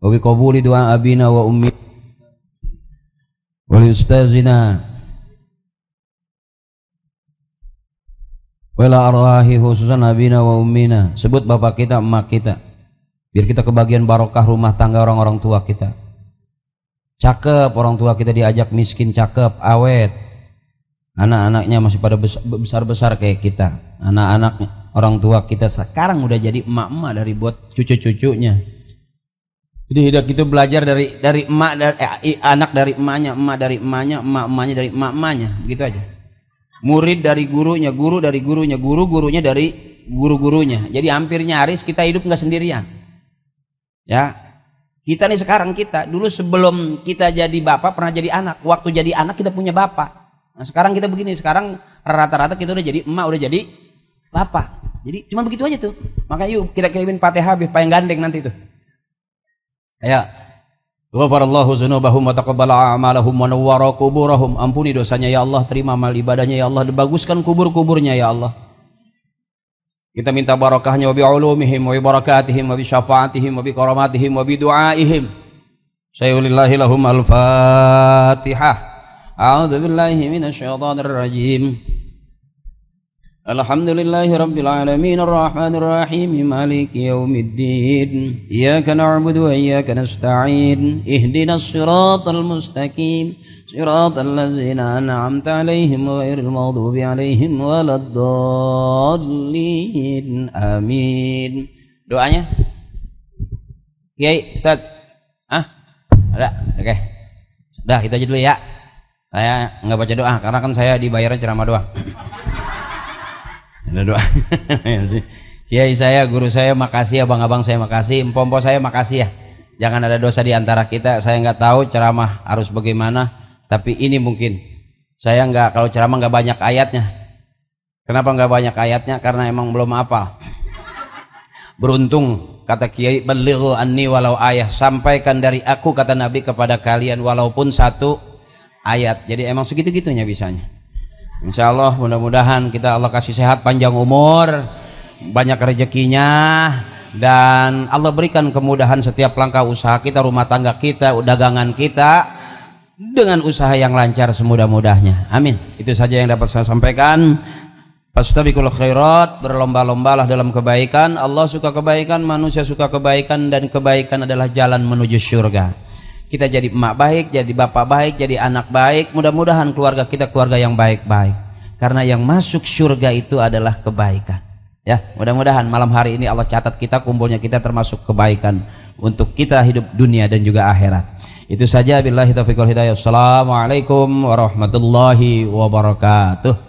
wa bi qabuli du'a abina wa ummi wa li ustazina wa la arwahi khususan abina wa ummina sebut bapak kita emak kita biar kita kebagian barokah rumah tangga orang-orang tua kita cakep orang tua kita diajak miskin cakep awet anak-anaknya masih pada besar-besar kayak kita anak-anaknya orang tua kita sekarang udah jadi emak-emak dari buat cucu-cucunya. Jadi hidup kita belajar dari dari emak dari eh, anak dari emaknya, emak dari emaknya, emak emaknya dari emak emaknya, gitu aja. Murid dari gurunya, guru dari gurunya, guru gurunya dari guru-gurunya. Jadi hampir nyaris kita hidup nggak sendirian. Ya, kita nih sekarang kita dulu sebelum kita jadi bapak pernah jadi anak. Waktu jadi anak kita punya bapak. Nah sekarang kita begini. Sekarang rata-rata kita udah jadi emak, udah jadi bapak. Jadi cuma begitu aja tuh. Makanya yuk kita kirimin Fatihah habis paling gandeng nanti tuh. Ya, Ghafarallahu dzunubahum wa taqabbala a'malahum wa nawwara quburahum. Ampuni dosanya ya Allah, terima amal ibadahnya ya Allah, dibaguskan kubur-kuburnya ya Allah. Kita minta barakahnya wa bi ulumihim wa bi barakatihim wa bi syafaatihim wa bi karamatihim wa bi du'aihim. Sayyulillahi lahum al-Fatihah. A'udzu billahi minasy syaithanir rajim. الحمد لله رب العالمين الرحمن الرحيم مالك يوم الدين إياك نعبد وإياك نستعين اهدنا الصراط المستقيم صراط الذين أنعمت عليهم غير المغضوب عليهم ولا الضالين آمين doanya Kiai Ustaz ah ada oke okay. sudah kita aja dulu ya saya nggak baca doa karena kan saya dibayarnya ceramah doa ada doa. Ya Kiai saya, guru saya makasih ya bang abang saya makasih, empompo saya makasih ya. Jangan ada dosa di antara kita. Saya nggak tahu ceramah harus bagaimana, tapi ini mungkin saya nggak kalau ceramah nggak banyak ayatnya. Kenapa nggak banyak ayatnya? Karena emang belum apa. Beruntung kata Kiai beliau Ani walau ayah sampaikan dari aku kata Nabi kepada kalian walaupun satu ayat. Jadi emang segitu gitunya bisanya. Insya Allah mudah-mudahan kita Allah kasih sehat panjang umur banyak rezekinya dan Allah berikan kemudahan setiap langkah usaha kita rumah tangga kita dagangan kita dengan usaha yang lancar semudah-mudahnya amin itu saja yang dapat saya sampaikan Pastabikul khairat, berlomba-lombalah dalam kebaikan. Allah suka kebaikan, manusia suka kebaikan dan kebaikan adalah jalan menuju syurga kita jadi emak baik, jadi bapak baik, jadi anak baik. Mudah-mudahan keluarga kita keluarga yang baik-baik. Karena yang masuk surga itu adalah kebaikan. Ya, mudah-mudahan malam hari ini Allah catat kita kumpulnya kita termasuk kebaikan untuk kita hidup dunia dan juga akhirat. Itu saja billahi taufiq wal hidayah. Assalamualaikum warahmatullahi wabarakatuh.